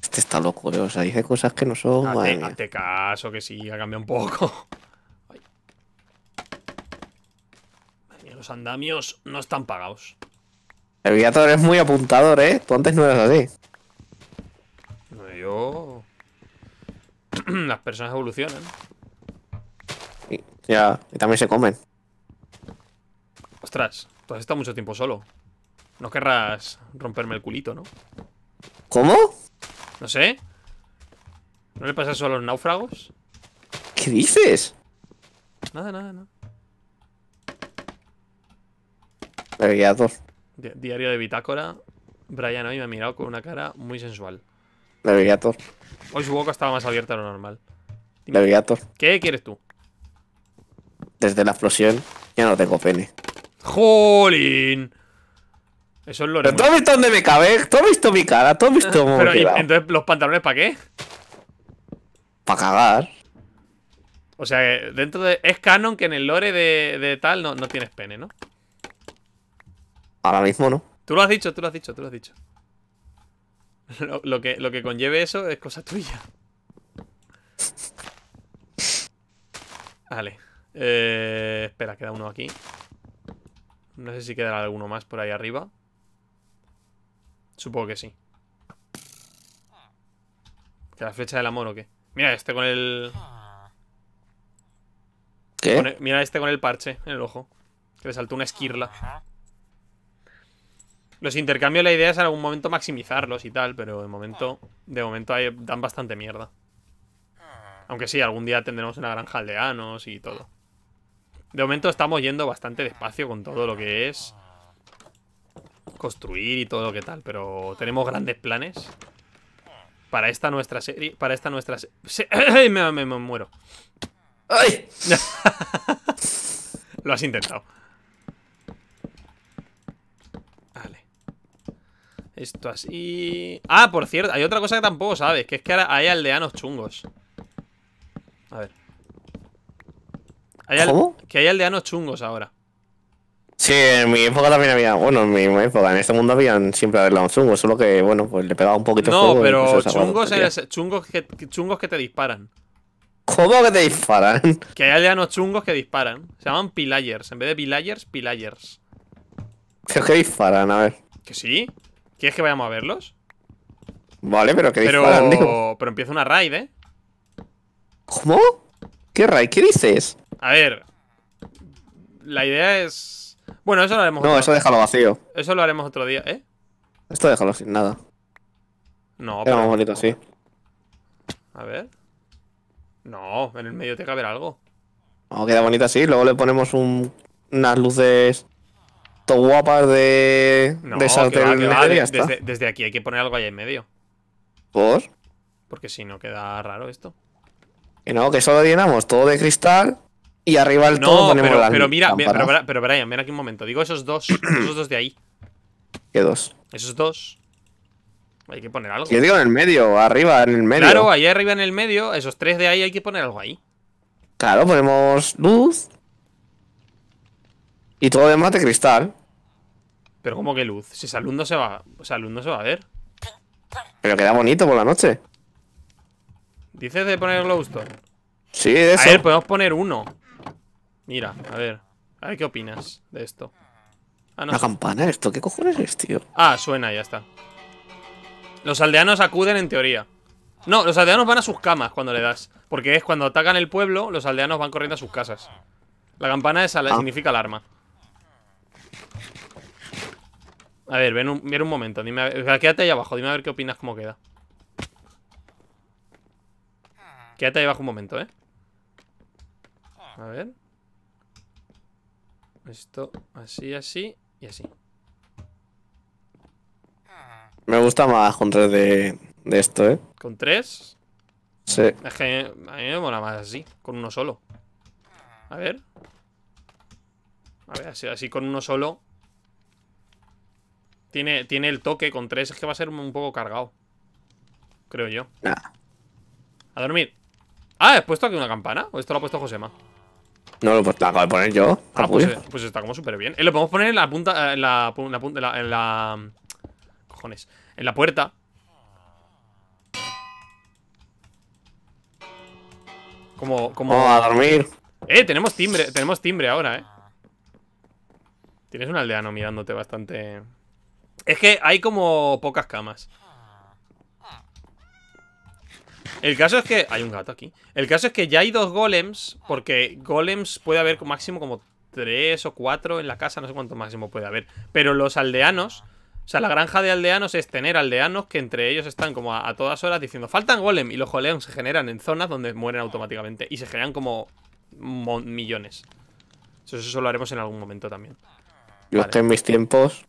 Este está loco, eh, o sea, dice cosas que no son. no caso que sí, ha cambiado un poco. los andamios no están pagados. El Viator es muy apuntador, ¿eh? Tú antes no eras así. No, yo... Las personas evolucionan. ya, y también se comen. Ostras, tú has estado mucho tiempo solo. No querrás romperme el culito, ¿no? ¿Cómo? No sé. ¿No le pasa eso a los náufragos? ¿Qué dices? Nada, nada, nada. diario de bitácora. Brian hoy me ha mirado con una cara muy sensual. Hoy su boca estaba más abierta de lo normal. ¿Qué quieres tú? Desde la explosión ya no tengo pene. ¡Jolín! Eso es Lore. ¿Pero ¿Tú has visto dónde me cabe? ¿Tú has visto mi cara? ¿Tú has visto Pero, entonces, ¿los pantalones para qué? Para cagar. O sea, dentro de... Es canon que en el lore de, tal no tienes pene, ¿no? Ahora mismo no. Tú lo has dicho, tú lo has dicho, tú lo has dicho. Lo, que, lo que conlleve eso es cosa tuya. Vale. Eh, espera, queda uno aquí. No sé si quedará alguno más por ahí arriba. Supongo que sí. ¿Que la flecha del amor o qué? Mira este con el... ¿Qué? Mira este con el parche en el ojo. Que le saltó una esquirla. Los intercambios, la idea es en algún momento maximizarlos y tal, pero de momento, de momento dan bastante mierda. Aunque sí, algún día tendremos una granja aldeanos y todo. De momento estamos yendo bastante despacio con todo lo que es construir y todo lo que tal, pero tenemos grandes planes para esta nuestra serie, para esta nuestra serie. me, me muero. ¡Ay! Lo has intentado. Esto así... Ah, por cierto, hay otra cosa que tampoco sabes Que es que ahora hay aldeanos chungos A ver ¿Cómo? Que hay aldeanos chungos ahora Sí, en mi época también había. Bueno, en mi época, en este mundo habían siempre aldeanos chungos, solo que, bueno, pues le pegaba un poquito No, pero chungos, chungos, que, chungos que te disparan. ¿Cómo que te disparan? Que hay aldeanos chungos que disparan. Se llaman pillagers. En vez de pillagers, pillagers. ¿Pero qué disparan? A ver. ¿Que sí? ¿Quieres que vayamos a verlos? Vale, pero que pero, Pero empieza una raid, ¿eh? ¿Cómo? ¿Qué raid? ¿Qué dices? A ver. La idea es. Bueno, eso lo haremos No, eso déjalo vacío. Eso lo haremos otro día, ¿eh? Esto déjalo sin nada. No, pero. más bonito así. A ver. No, en el medio tiene que haber algo. No, queda bonito así. Luego le ponemos unas luces to guapas de, desde, aquí hay que poner algo allá en medio. ¿Por? Porque si no queda raro esto. Que no, que solo llenamos todo de cristal y arriba el todo ponemos pero, pero mira, pero, Brian, ven aquí un momento. Digo esos dos, esos dos de ahí. ¿Qué dos? Esos dos. Hay que poner algo. Yo digo en el medio, arriba, en el medio. Claro, ahí arriba en el medio, esos tres de ahí hay que poner algo ahí. Claro, ponemos luz. Y todo de mate de cristal. Pero como que luz. Si saludo se va. O se va a ver. Pero queda bonito por la noche. Dices de poner glowstone. Sí, de eso. A ver, podemos poner uno. Mira, a ver. A ver qué opinas de esto. Ah, ¿La campana esto? ¿Qué cojones es, tío? Ah, suena, ya está. Los aldeanos acuden en teoría. No, los aldeanos van a sus camas cuando le das. Porque es cuando atacan el pueblo, los aldeanos van corriendo a sus casas. La campana es ah. significa alarma. A ver, ven un, momento. Dime, quédate ahí abajo. Dime a ver qué opinas cómo queda. Quédate ahí abajo un momento, ¿eh? A ver. Esto así, así y así. Me gusta más con tres de, de esto, ¿eh? ¿Con tres? Sí. Es que a mí me mola más así, con uno solo. A ver. A ver, así, así con uno solo tiene, el toque con tres, es que va a ser un poco cargado. Creo yo. A dormir. Ah, ¿has puesto aquí una campana? ¿O esto lo ha puesto Josema? No, lo he puesto, acabo de poner yo. Ah, pues, eh, pues, está como súper bien. Eh, lo podemos poner eh, en la punta. En la, en la, Cojones. En la puerta. Como. como... a dormir. Eh, tenemos timbre, tenemos timbre ahora, eh. Tienes un aldeano mirándote bastante. Es que hay como pocas camas. El caso es que... Hay un gato aquí. El caso es que ya hay dos golems, porque golems puede haber máximo como tres o cuatro en la casa, no sé cuánto máximo puede haber. Pero los aldeanos... O sea, la granja de aldeanos es tener aldeanos que entre ellos están como a, todas horas diciendo faltan golem y los golems se generan en zonas donde mueren automáticamente y se generan como millones. Eso, eso lo haremos en algún momento también. Yo estoy en mis tiempos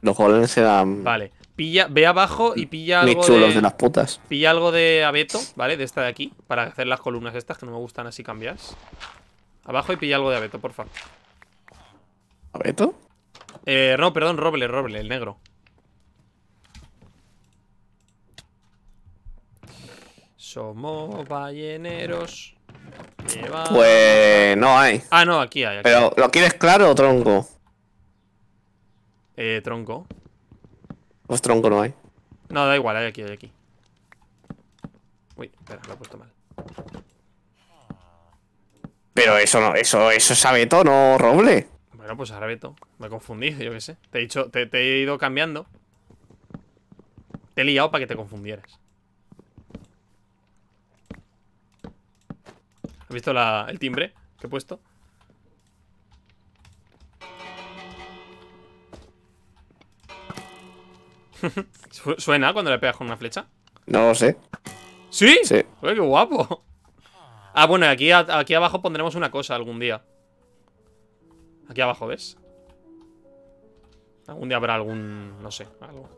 los se dan. Vale. Pilla, ve abajo y pilla algo. Chulos de, de las putas. Pilla algo de abeto, ¿vale? De esta de aquí. Para hacer las columnas estas que no me gustan así cambias. Abajo y pilla algo de abeto, por favor. ¿Abeto? Eh, no, perdón, roble, roble, el negro. Somos balleneros. Pues no hay. Ah, no, aquí hay. Pero, ¿lo quieres claro o tronco? Eh, tronco. Pues tronco no hay. No, da igual, hay aquí, hay aquí. Uy, espera, lo he puesto mal. Pero eso no, eso, eso es abeto, no roble. Bueno, pues abeto. Me he confundido, yo qué sé. Te he dicho, te, he ido cambiando. Te he liado para que te confundieras. ¿Has visto la, el timbre que he puesto? ¿Suena cuando le pegas con una flecha? No lo sé. ¿Sí? Sí. qué guapo. Ah, bueno, aquí, aquí abajo pondremos una cosa algún día. Aquí abajo, ¿ves? Algún día habrá algún... no sé, algo.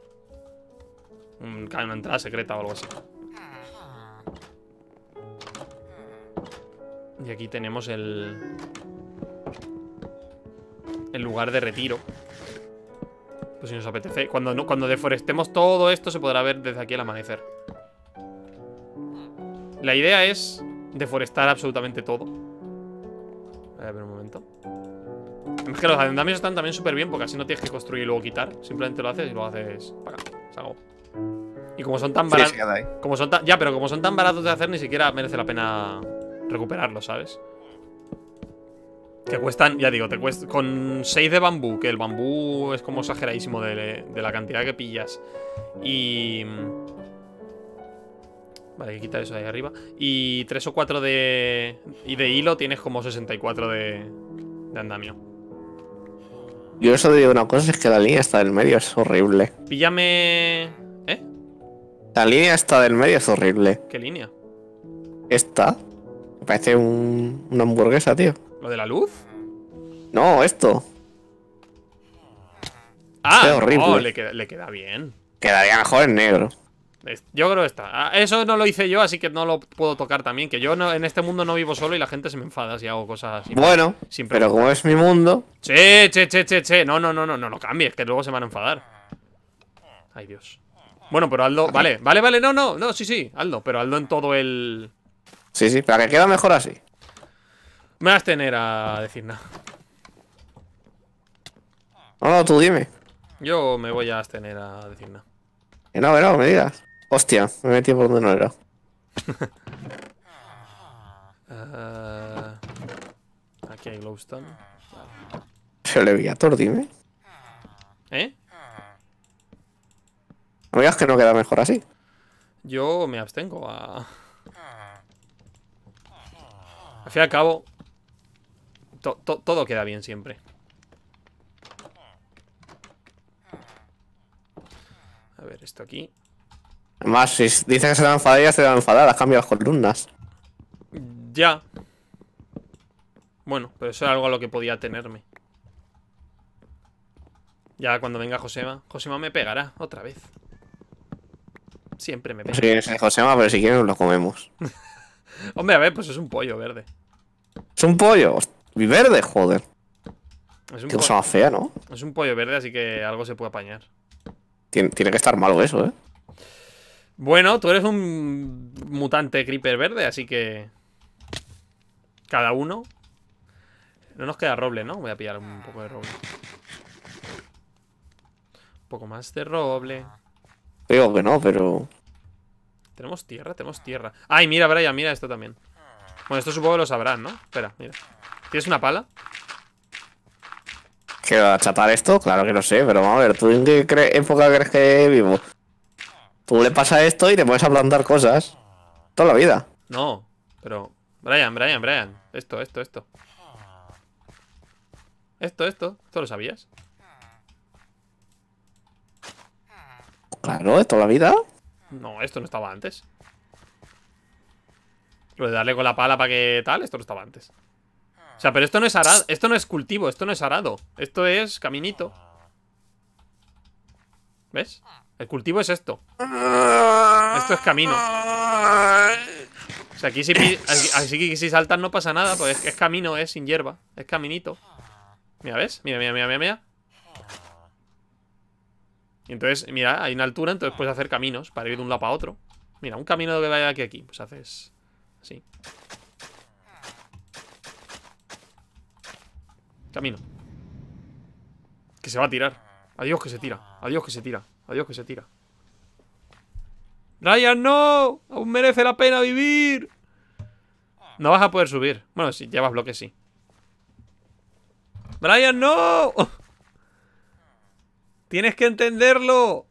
Un, una entrada secreta o algo así. Y aquí tenemos el... El lugar de retiro. Pues si nos apetece. Cuando, cuando deforestemos todo esto se podrá ver desde aquí el amanecer. La idea es deforestar absolutamente todo. A ver, un momento. Es que los adendamios están también súper bien porque así no tienes que construir y luego quitar. Simplemente lo haces y lo haces para acá. Y como son tan baratos. ya, pero como son tan baratos de hacer, ni siquiera merece la pena recuperarlos, ¿sabes? Que cuestan, ya digo, te cuesta con 6 de bambú, que el bambú es como exageradísimo de, la cantidad que pillas. Y... Mm, vale, hay que quitar eso ahí arriba. Y 3 o 4 de... Y de hilo tienes como 64 de, de andamio. Yo eso te digo una cosa, es que la línea está del medio, es horrible. Píllame... ¿Eh? La línea está del medio, es horrible. ¿Qué línea? Esta. Parece una hamburguesa, tío. ¿Lo de la luz? No, esto. Ah, horrible. le, queda, bien. Quedaría mejor en negro. Yo creo que está. Ah, eso no lo hice yo, así que no lo puedo tocar también. Que yo en este mundo no vivo solo y la gente se me enfada si hago cosas así. Bueno, pero como es mi mundo. Che, che, che, che, che. No, no, no, no, no lo cambies, que luego se van a enfadar. Ay, Dios. Bueno, pero Aldo. Vale, vale, vale, no, no, no, sí, sí, Aldo. Pero Aldo en todo el. Sí, sí, pero que queda mejor así. Me vas a tener a decir nada. No, tú dime. Yo me voy a abstener a decir nada. Que no, no, me digas. Hostia, me metí por donde no era. Eh, aquí hay glowstone. Se le Leviator, dime. ¿Eh? No que no queda mejor así. Yo me abstengo a... Al fin y al cabo, todo queda bien siempre. A ver, esto aquí. Además, si dicen que se va a ya se va a enfadar, las columnas. Ya. Bueno, pero eso era algo a lo que podía tenerme. Ya cuando venga Josema. Josema me pegará otra vez. Siempre me pega. Sí, Josema, pero si quieres lo comemos. Hombre, a ver, pues es un pollo verde. ¿Es un pollo? verde, joder. Qué cosa fea, ¿no? Es un pollo verde, así que algo se puede apañar. Tiene, que estar malo eso, ¿eh? Bueno, tú eres un mutante creeper verde, así que... Cada uno. No nos queda roble, ¿no? Voy a pillar un poco de roble. Un poco más de roble. creo que no, pero... Tenemos tierra, tenemos tierra. Ay, mira, Brian, mira esto también. Bueno, esto supongo que lo sabrán, ¿no? Espera, mira. ¿Tienes una pala? ¿Que va a chatar esto? Claro que no sé, pero vamos a ver, ¿tú en qué época crees que vivo? Tú le pasas esto y te puedes aplantar cosas. Toda la vida. No, pero... Brian, Brian, Brian. Esto, esto, esto. Esto, esto. ¿Esto lo sabías? Claro, de toda la vida. No, esto no estaba antes. Lo de darle con la pala para que tal, esto no estaba antes. O sea, pero esto no es arado, esto no es cultivo, esto no es arado. Esto es caminito. ¿Ves? El cultivo es esto. Esto es camino. O sea, aquí si, así que si saltas no pasa nada, porque es, camino, es sin hierba. Es caminito. Mira, ¿ves? Mira, mira, mira, mira, mira. Y entonces, mira, hay una altura, entonces puedes hacer caminos para ir de un lado a otro. Mira, un camino que vaya aquí aquí. Pues haces así. Camino. Que se va a tirar. Adiós que se tira. Adiós que se tira. Adiós que se tira. ¡Brian, no. Aún merece la pena vivir. No vas a poder subir. Bueno, si llevas bloques, sí. Brian, no. Tienes que entenderlo.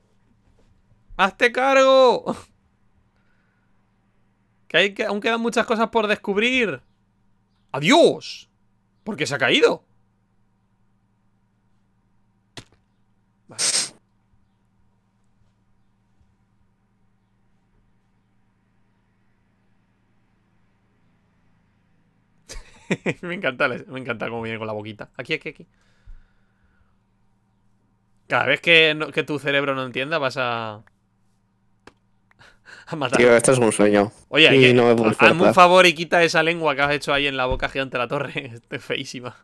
Hazte cargo. Que, hay que aún quedan muchas cosas por descubrir. ¡Adiós! ¿Por qué se ha caído? me encanta, me encanta cómo viene con la boquita. Aquí, aquí, aquí. Cada vez que, tu cerebro no entienda, vas a. a matar. Tío, esto es un sueño. Oye, hazme un favor y quita esa lengua que has hecho ahí en la boca gigante de la torre. es feísima.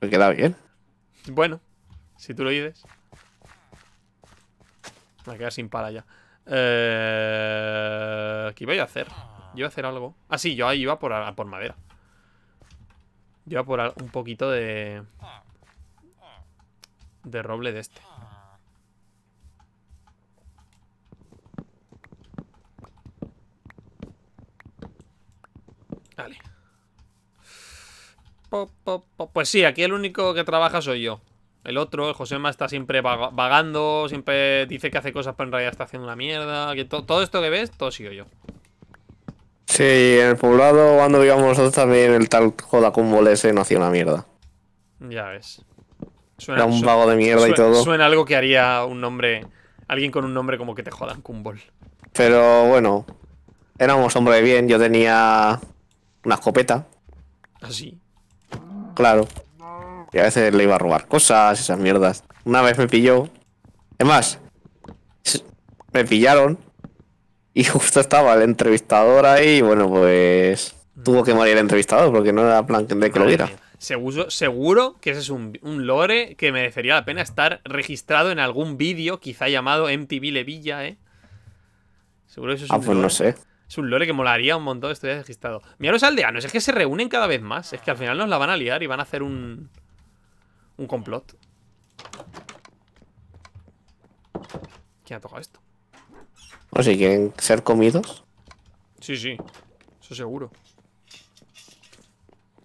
Me queda bien. Bueno, si tú lo dices. Me queda sin para ya. Eh, ¿Qué iba a hacer? Yo iba a hacer algo. Ah, sí, yo ahí iba por madera. Yo a por un poquito de... De roble de este. Vale. Pues sí, aquí el único que trabaja soy yo. El otro, el Josema, está siempre vagando, siempre dice que hace cosas, pero en realidad está haciendo una mierda. Que todo esto que ves, todo sigo yo. Sí, en el poblado cuando vivíamos nosotros también el tal Jodacumbol ese no hacía una mierda. Ya ves. Era un vago de mierda y todo. Suena algo que haría un nombre. Alguien con un nombre como que te jodan, Cumbol. Pero bueno, éramos hombre bien. Yo tenía una escopeta. ¿Así? ¿Ah, claro. Y a veces le iba a robar cosas, esas mierdas. Una vez me pilló. Es más, me pillaron y justo estaba el entrevistador ahí y bueno, pues mm. tuvo que morir el entrevistador porque no era plan de que lo viera. Seguro, seguro que ese es un, lore que merecería la pena estar registrado en algún vídeo, quizá llamado MTV Levilla, ¿eh? Seguro que eso es ah, un pues lore. no sé. Es un lore que molaría un montón de estudios registrado. Mira los aldeanos, es que se reúnen cada vez más. Es que al final nos la van a liar y van a hacer un. un complot. ¿Quién ha tocado esto? O si quieren ser comidos. Sí, sí. Eso seguro.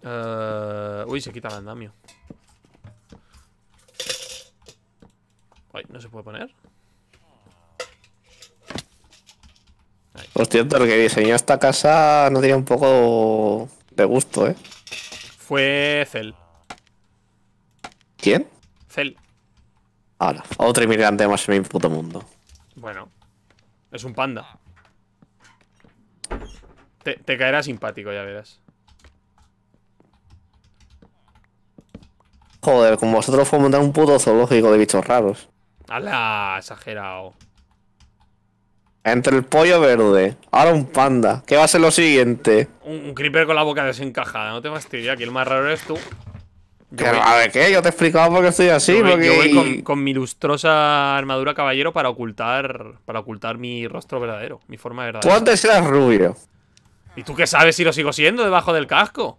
Eh, uy, se quita el andamio. Uy, ¿no se puede poner? Ahí. Hostia, el que diseñó esta casa no tiene un poco de gusto, ¿eh? Fue Cel. ¿Quién? Cel. Ahora, otro inmigrante más en mi puto mundo. Bueno, es un panda. Te, caerá simpático, ya verás. Joder, con vosotros fue montar un puto zoológico de bichos raros. ¡Hala! Exagerado. Entre el pollo verde, ahora un panda. ¿Qué va a ser lo siguiente? Un, creeper con la boca desencajada, no te fastidia, Aquí el más raro eres tú a ver, ¿qué? Yo te he explicado por qué estoy así. Yo voy, con, mi lustrosa armadura caballero para ocultar para ocultar mi rostro verdadero, mi forma verdadera. Tú antes eras rubio. ¿Y tú qué sabes si lo sigo siendo debajo del casco?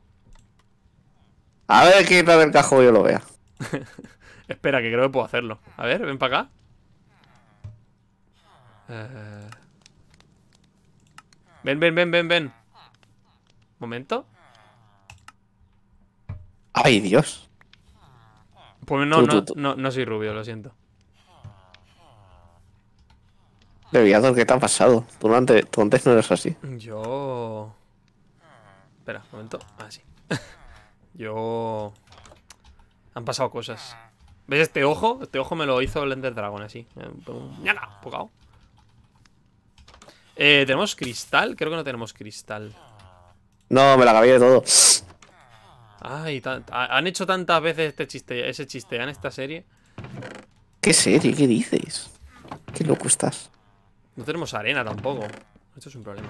A ver, quita el casco y yo lo vea. Espera, que creo que puedo hacerlo. A ver, ven para acá. Eh. Ven, ven, ven, ven, ven. Momento. ¡Ay, Dios! Pues no, no, no, soy rubio, lo siento. Leviador, ¿qué te ha pasado? Tú antes, antes no eras así. Yo. Espera, un momento. Ah, sí. Yo. Han pasado cosas. ¿Ves este ojo? Este ojo me lo hizo el Ender Dragon así. ¡Ya eh, Pocao. Eh, ¿Tenemos cristal? Creo que no tenemos cristal. No, me la acabé de todo. Ay, han hecho tantas veces este chiste, ese chiste en esta serie. ¿Qué serie? ¿Qué dices? Qué loco estás. No tenemos arena tampoco. Esto es un problema.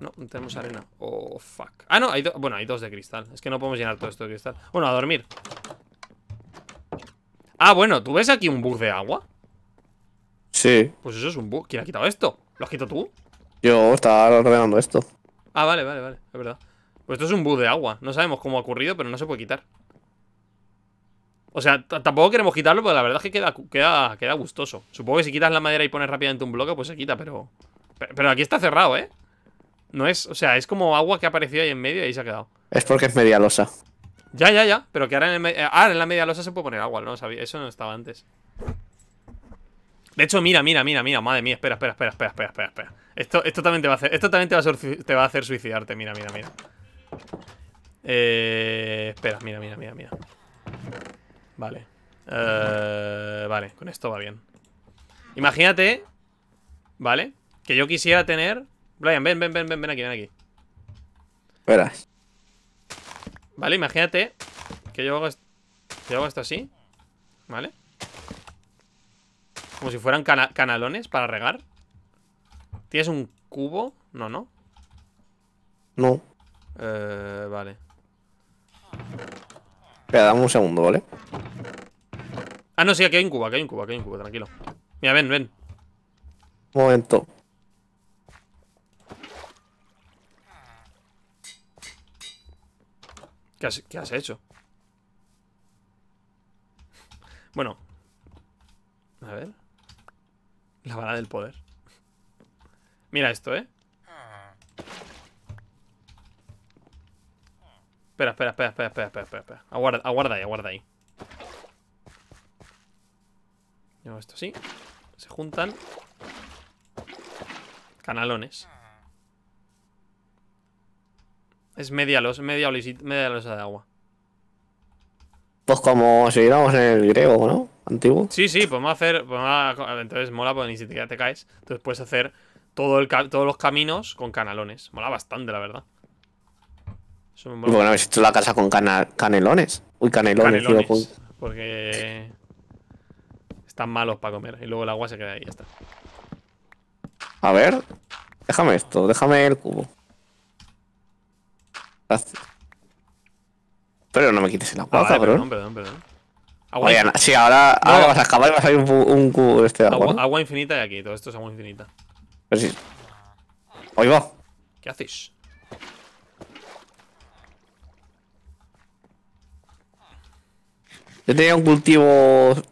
No, no tenemos arena. Oh, fuck. Ah, no, hay Bueno, hay dos de cristal. Es que no podemos llenar todo esto de cristal. Bueno, a dormir. Ah, bueno, ¿tú ves aquí un bug de agua? Sí. Pues eso es un bug. ¿Quién ha quitado esto? ¿Lo has quitado tú? Yo estaba ordenando esto. Ah, vale, vale, vale. Es verdad. Pues esto es un bug de agua. No sabemos cómo ha ocurrido, pero no se puede quitar. O sea, tampoco queremos quitarlo, pero la verdad es que queda, queda, queda gustoso. Supongo que si quitas la madera y pones rápidamente un bloque, pues se quita, pero... Pero, aquí está cerrado, ¿eh? No es... O sea, es como agua que ha aparecido ahí en medio y ahí se ha quedado. Es porque es media losa. Ya, ya, ya. Pero que ahora en, eh, en la media losa se puede poner agua, ¿no? Sabía, eso no estaba antes. De hecho, mira, mira, mira, mira. Madre mía, espera, espera, espera, espera, espera, espera. Esto, esto también te va a Esto también te va a hacer suicidarte. Mira, mira, mira. Eh, espera, mira, mira, mira, mira. Vale. Eh, vale, con esto va bien. Imagínate, ¿vale? Que yo quisiera tener... Brian, ven, ven, ven, ven, aquí, ven aquí. Verás. Vale, imagínate que yo hago, esto, yo hago esto así, ¿vale? Como si fueran canalones para regar. ¿Tienes un cubo? No, ¿no? No. Eh, vale. Espera, dame un segundo, ¿vale? Ah, no, sí, aquí hay un cubo, aquí hay un cubo, aquí hay un cubo, tranquilo. Mira, ven, ven. Un momento. ¿Qué has, ¿Qué has, hecho? Bueno. A ver. La bala del poder. Mira esto, ¿eh? Espera, espera, espera, espera, espera, espera, espera. Aguarda, aguarda ahí, aguarda ahí. Llevo esto así. Se juntan. Canalones. Es media los, media, media losa de agua. Pues como si en el griego, ¿no? Antiguo. Sí, sí, podemos hacer. entonces mola porque ni siquiera te caes. Entonces puedes hacer todo el, todos los caminos con canalones. Mola bastante, la verdad. Pues bueno, habéis la casa con canelones. Uy, canelones. canelones pues. Porque están malos para comer. Y luego el agua se queda ahí, ya está. A ver, déjame esto, déjame el cubo. Gracias. Pero no me quites el agua, ah, bro. Perdón, perdón, perdón. Agua Oye, si ahora, vas a escapar y vas a ir un, cubo de este agua. Agua, infinita y aquí, todo esto es agua infinita. Pues sí. Oigo. ¿Qué haces? Yo tenía un cultivo,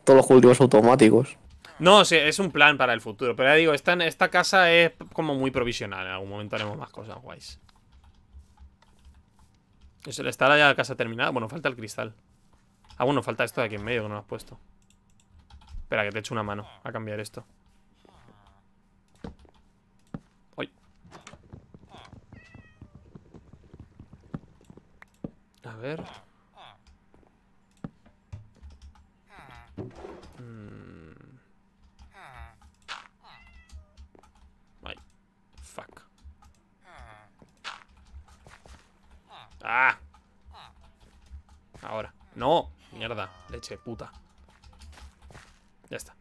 todos los cultivos automáticos. No, sí, es un plan para el futuro. Pero ya digo, esta, esta casa es como muy provisional. En algún momento haremos más cosas guays. Está la casa terminada. Bueno, falta el cristal. Ah, bueno, falta esto de aquí en medio que no lo has puesto. Espera, que te echo una mano a cambiar esto. Uy. A ver. Ah. Ahora. No. Mierda. Leche, puta. Ya está.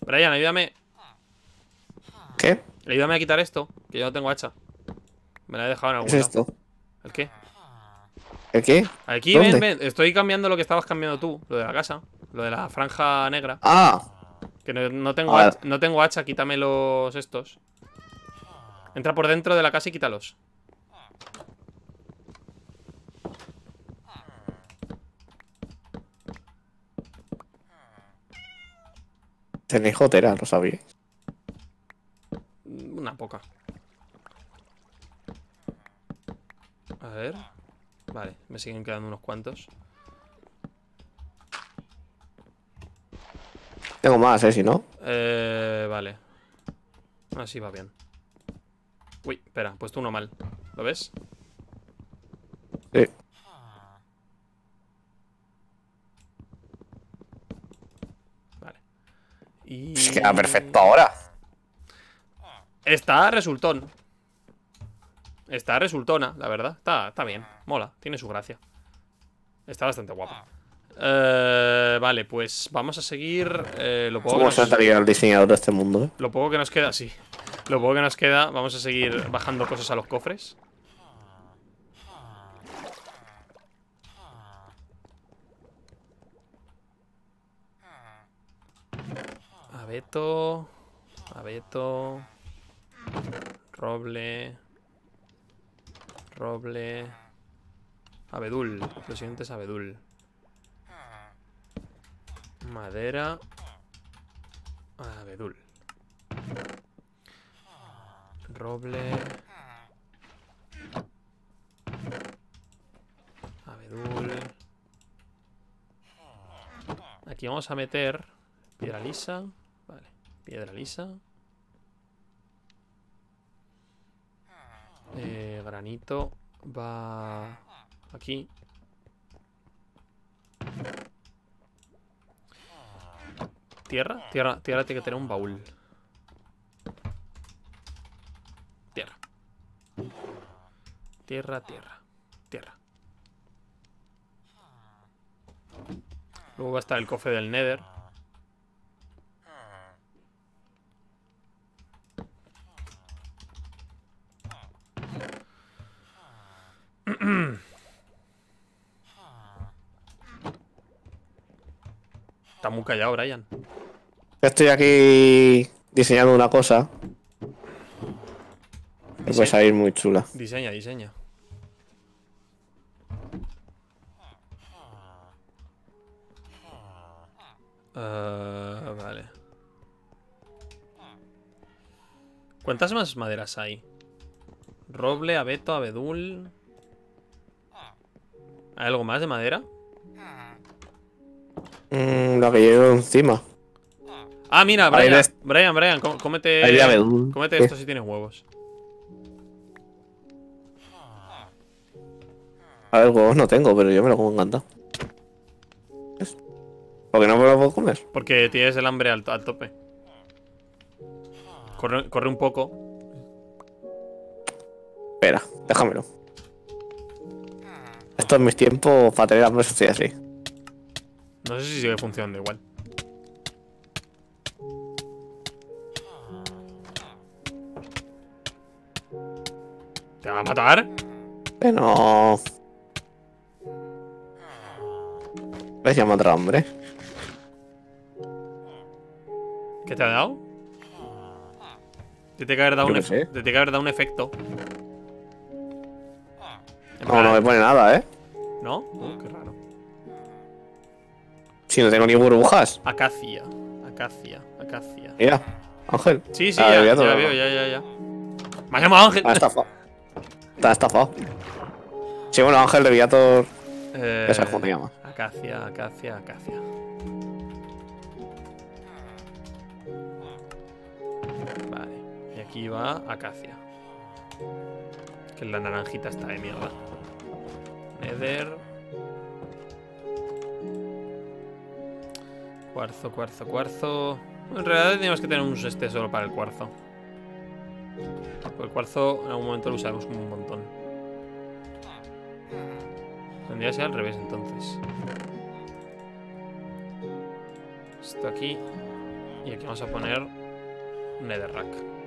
Brian, ayúdame. ¿Qué? Ayúdame a quitar esto, que yo no tengo hacha. Me la he dejado en algún ¿Qué es esto? ¿El qué? ¿El qué? Aquí, ven, ven. Estoy cambiando lo que estabas cambiando tú, lo de la casa. Lo de la franja negra. Ah. Que no, tengo, no tengo hacha, quítame los estos. Entra por dentro de la casa y quítalos. Tenéis ¿lo sabía. Una poca. A ver. Vale, me siguen quedando unos cuantos. Tengo más, ¿eh? Si no. Eh, vale. Así va bien. Uy, espera, he puesto uno mal. ¿Lo ves? Ah, perfecto ahora. Está resultón. Está resultona, la verdad. Está, está bien. Mola. Tiene su gracia. Está bastante guapa. Eh, vale, pues vamos a seguir. Eh, lo poco el diseñador de este mundo? Eh? Lo poco que nos queda, sí. Lo poco que nos queda, vamos a seguir bajando cosas a los cofres. abeto, abeto, roble, roble, abedul. Lo siguiente abedul. Madera, abedul. Roble, abedul. Aquí vamos a meter piedra lisa. Piedra lisa. Eh, granito va aquí. ¿Tierra? Tierra, tierra tiene que tener un baúl. Tierra. Tierra, tierra. Tierra. Luego va a estar el cofre del Nether. Mm. Está muy callado, Brian. Estoy aquí diseñando una cosa. Que puede salir muy chula. Diseña, diseña. Ah, vale. ¿Cuántas más maderas hay? Roble, abeto, abedul... ¿Hay algo más de madera? Mm, lo que llevo encima. Ah, mira, Brian, Brian, Brian, cómete, cómete esto si tienes huevos. A ver, huevos no tengo, pero yo me lo como encantado. ¿Por qué no me lo puedo comer? Porque tienes el hambre al, tope. corre, un poco. Espera, déjamelo. Esto es mis tiempos para tener hambre así. No sé si sigue funcionando igual. ¿Te van a matar? Que no. ¿Ves si matar a hombre? ¿Qué te ha dado? Te que dado, un, te tiene que haber dado un efecto. No, no me pone nada, ¿eh? ¿No? Oh, qué raro. Si no tengo ni burbujas. Acacia, acacia, acacia. Mira, Ángel. Sí, sí, ah, ya, ya, ya veo, ya, ya, ya. Me llamo llamado Ángel. Está estafado. Está estafado. Sí, bueno, Ángel de Viator. Eh, Esa es te llama. Acacia, acacia, acacia. Vale. Y aquí va acacia. Que la naranjita está de mierda. Nether. Cuarzo, cuarzo, cuarzo. En realidad tenemos que tener un este solo para el cuarzo. Porque el cuarzo en algún momento lo usaremos como un montón. Tendría que ser al revés entonces. Esto aquí. Y aquí vamos a poner Netherrack.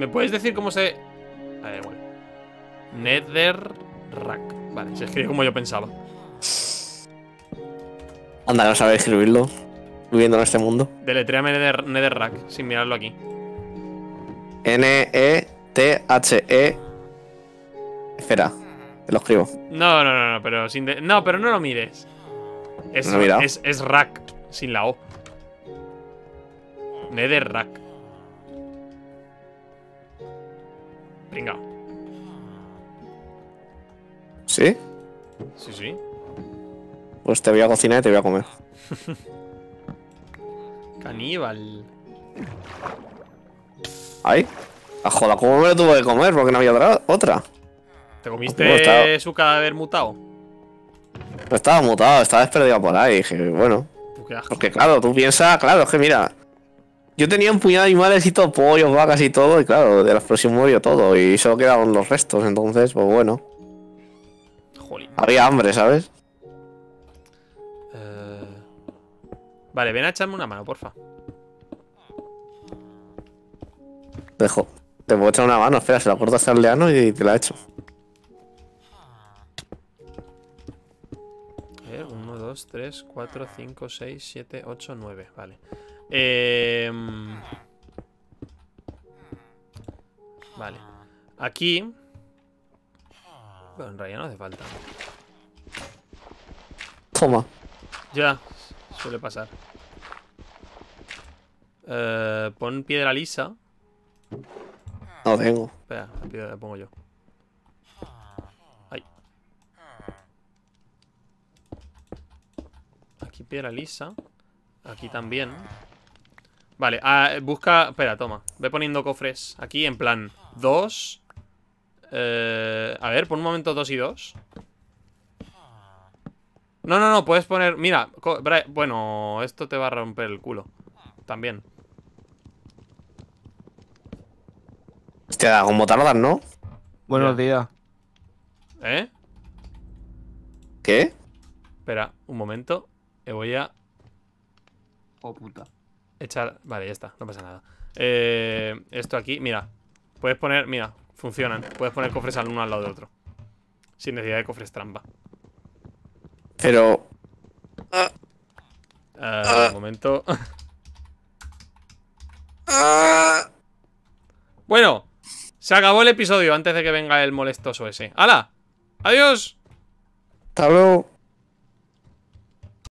¿Me puedes decir cómo se...? A ver, bueno. Netherrack. Vale, se escribe como yo pensaba. Anda, no sabes escribirlo. Viviendo en este mundo. Deletréame nether, Netherrack, sin mirarlo aquí. N-E-T-H-E. -E. e te lo escribo. No, no, no, no, pero sin No, pero no lo mires. Es, no es, es rack, sin la O. Netherrack. Venga. ¿Sí? Sí, sí. Pues te voy a cocinar y te voy a comer. Caníbal. Ay. Ah, joder, ¿cómo me lo tuve que comer? Porque no había otra. ¿Te pues comiste pues su cadáver mutado? No pues estaba mutado, estaba desperdiciado por ahí. bueno. Porque claro, tú piensas, claro, es que mira, yo tenía un puñado de animales y todo, pollos, vacas y todo, y claro, de las explosión murió todo, y solo quedaron los restos, entonces, pues bueno. Jolín. Había hambre, ¿sabes? Eh, vale, ven a echarme una mano, porfa. Dejo. Te puedo echar una mano, espera, se la hasta al leano y te la echo. A ver, 1, 2, 3, 4, 5, 6, 7, 8, vale. Eh, vale. Aquí... Bueno, en realidad no hace falta. Toma. Ya, suele pasar. Eh, pon piedra lisa. No tengo. Espera, la piedra la pongo yo. Ahí. Aquí piedra lisa. Aquí también. Vale, ah, busca... Espera, toma. Ve poniendo cofres aquí en plan 2. Eh, a ver, por un momento dos y dos. No, no, no, puedes poner... Mira, bueno, esto te va a romper el culo. También. Hostia, como tardas, ¿no? Buenos días. ¿Eh? ¿Qué? Espera, un momento. Me voy a... Oh, puta. Echar... Vale, ya está, no pasa nada eh, Esto aquí, mira Puedes poner, mira, funcionan Puedes poner cofres al uno al lado del otro Sin necesidad de cofres trampa Pero... Ah, un momento Bueno Se acabó el episodio antes de que venga el molestoso ese ¡Hala! ¡Adiós! Hasta luego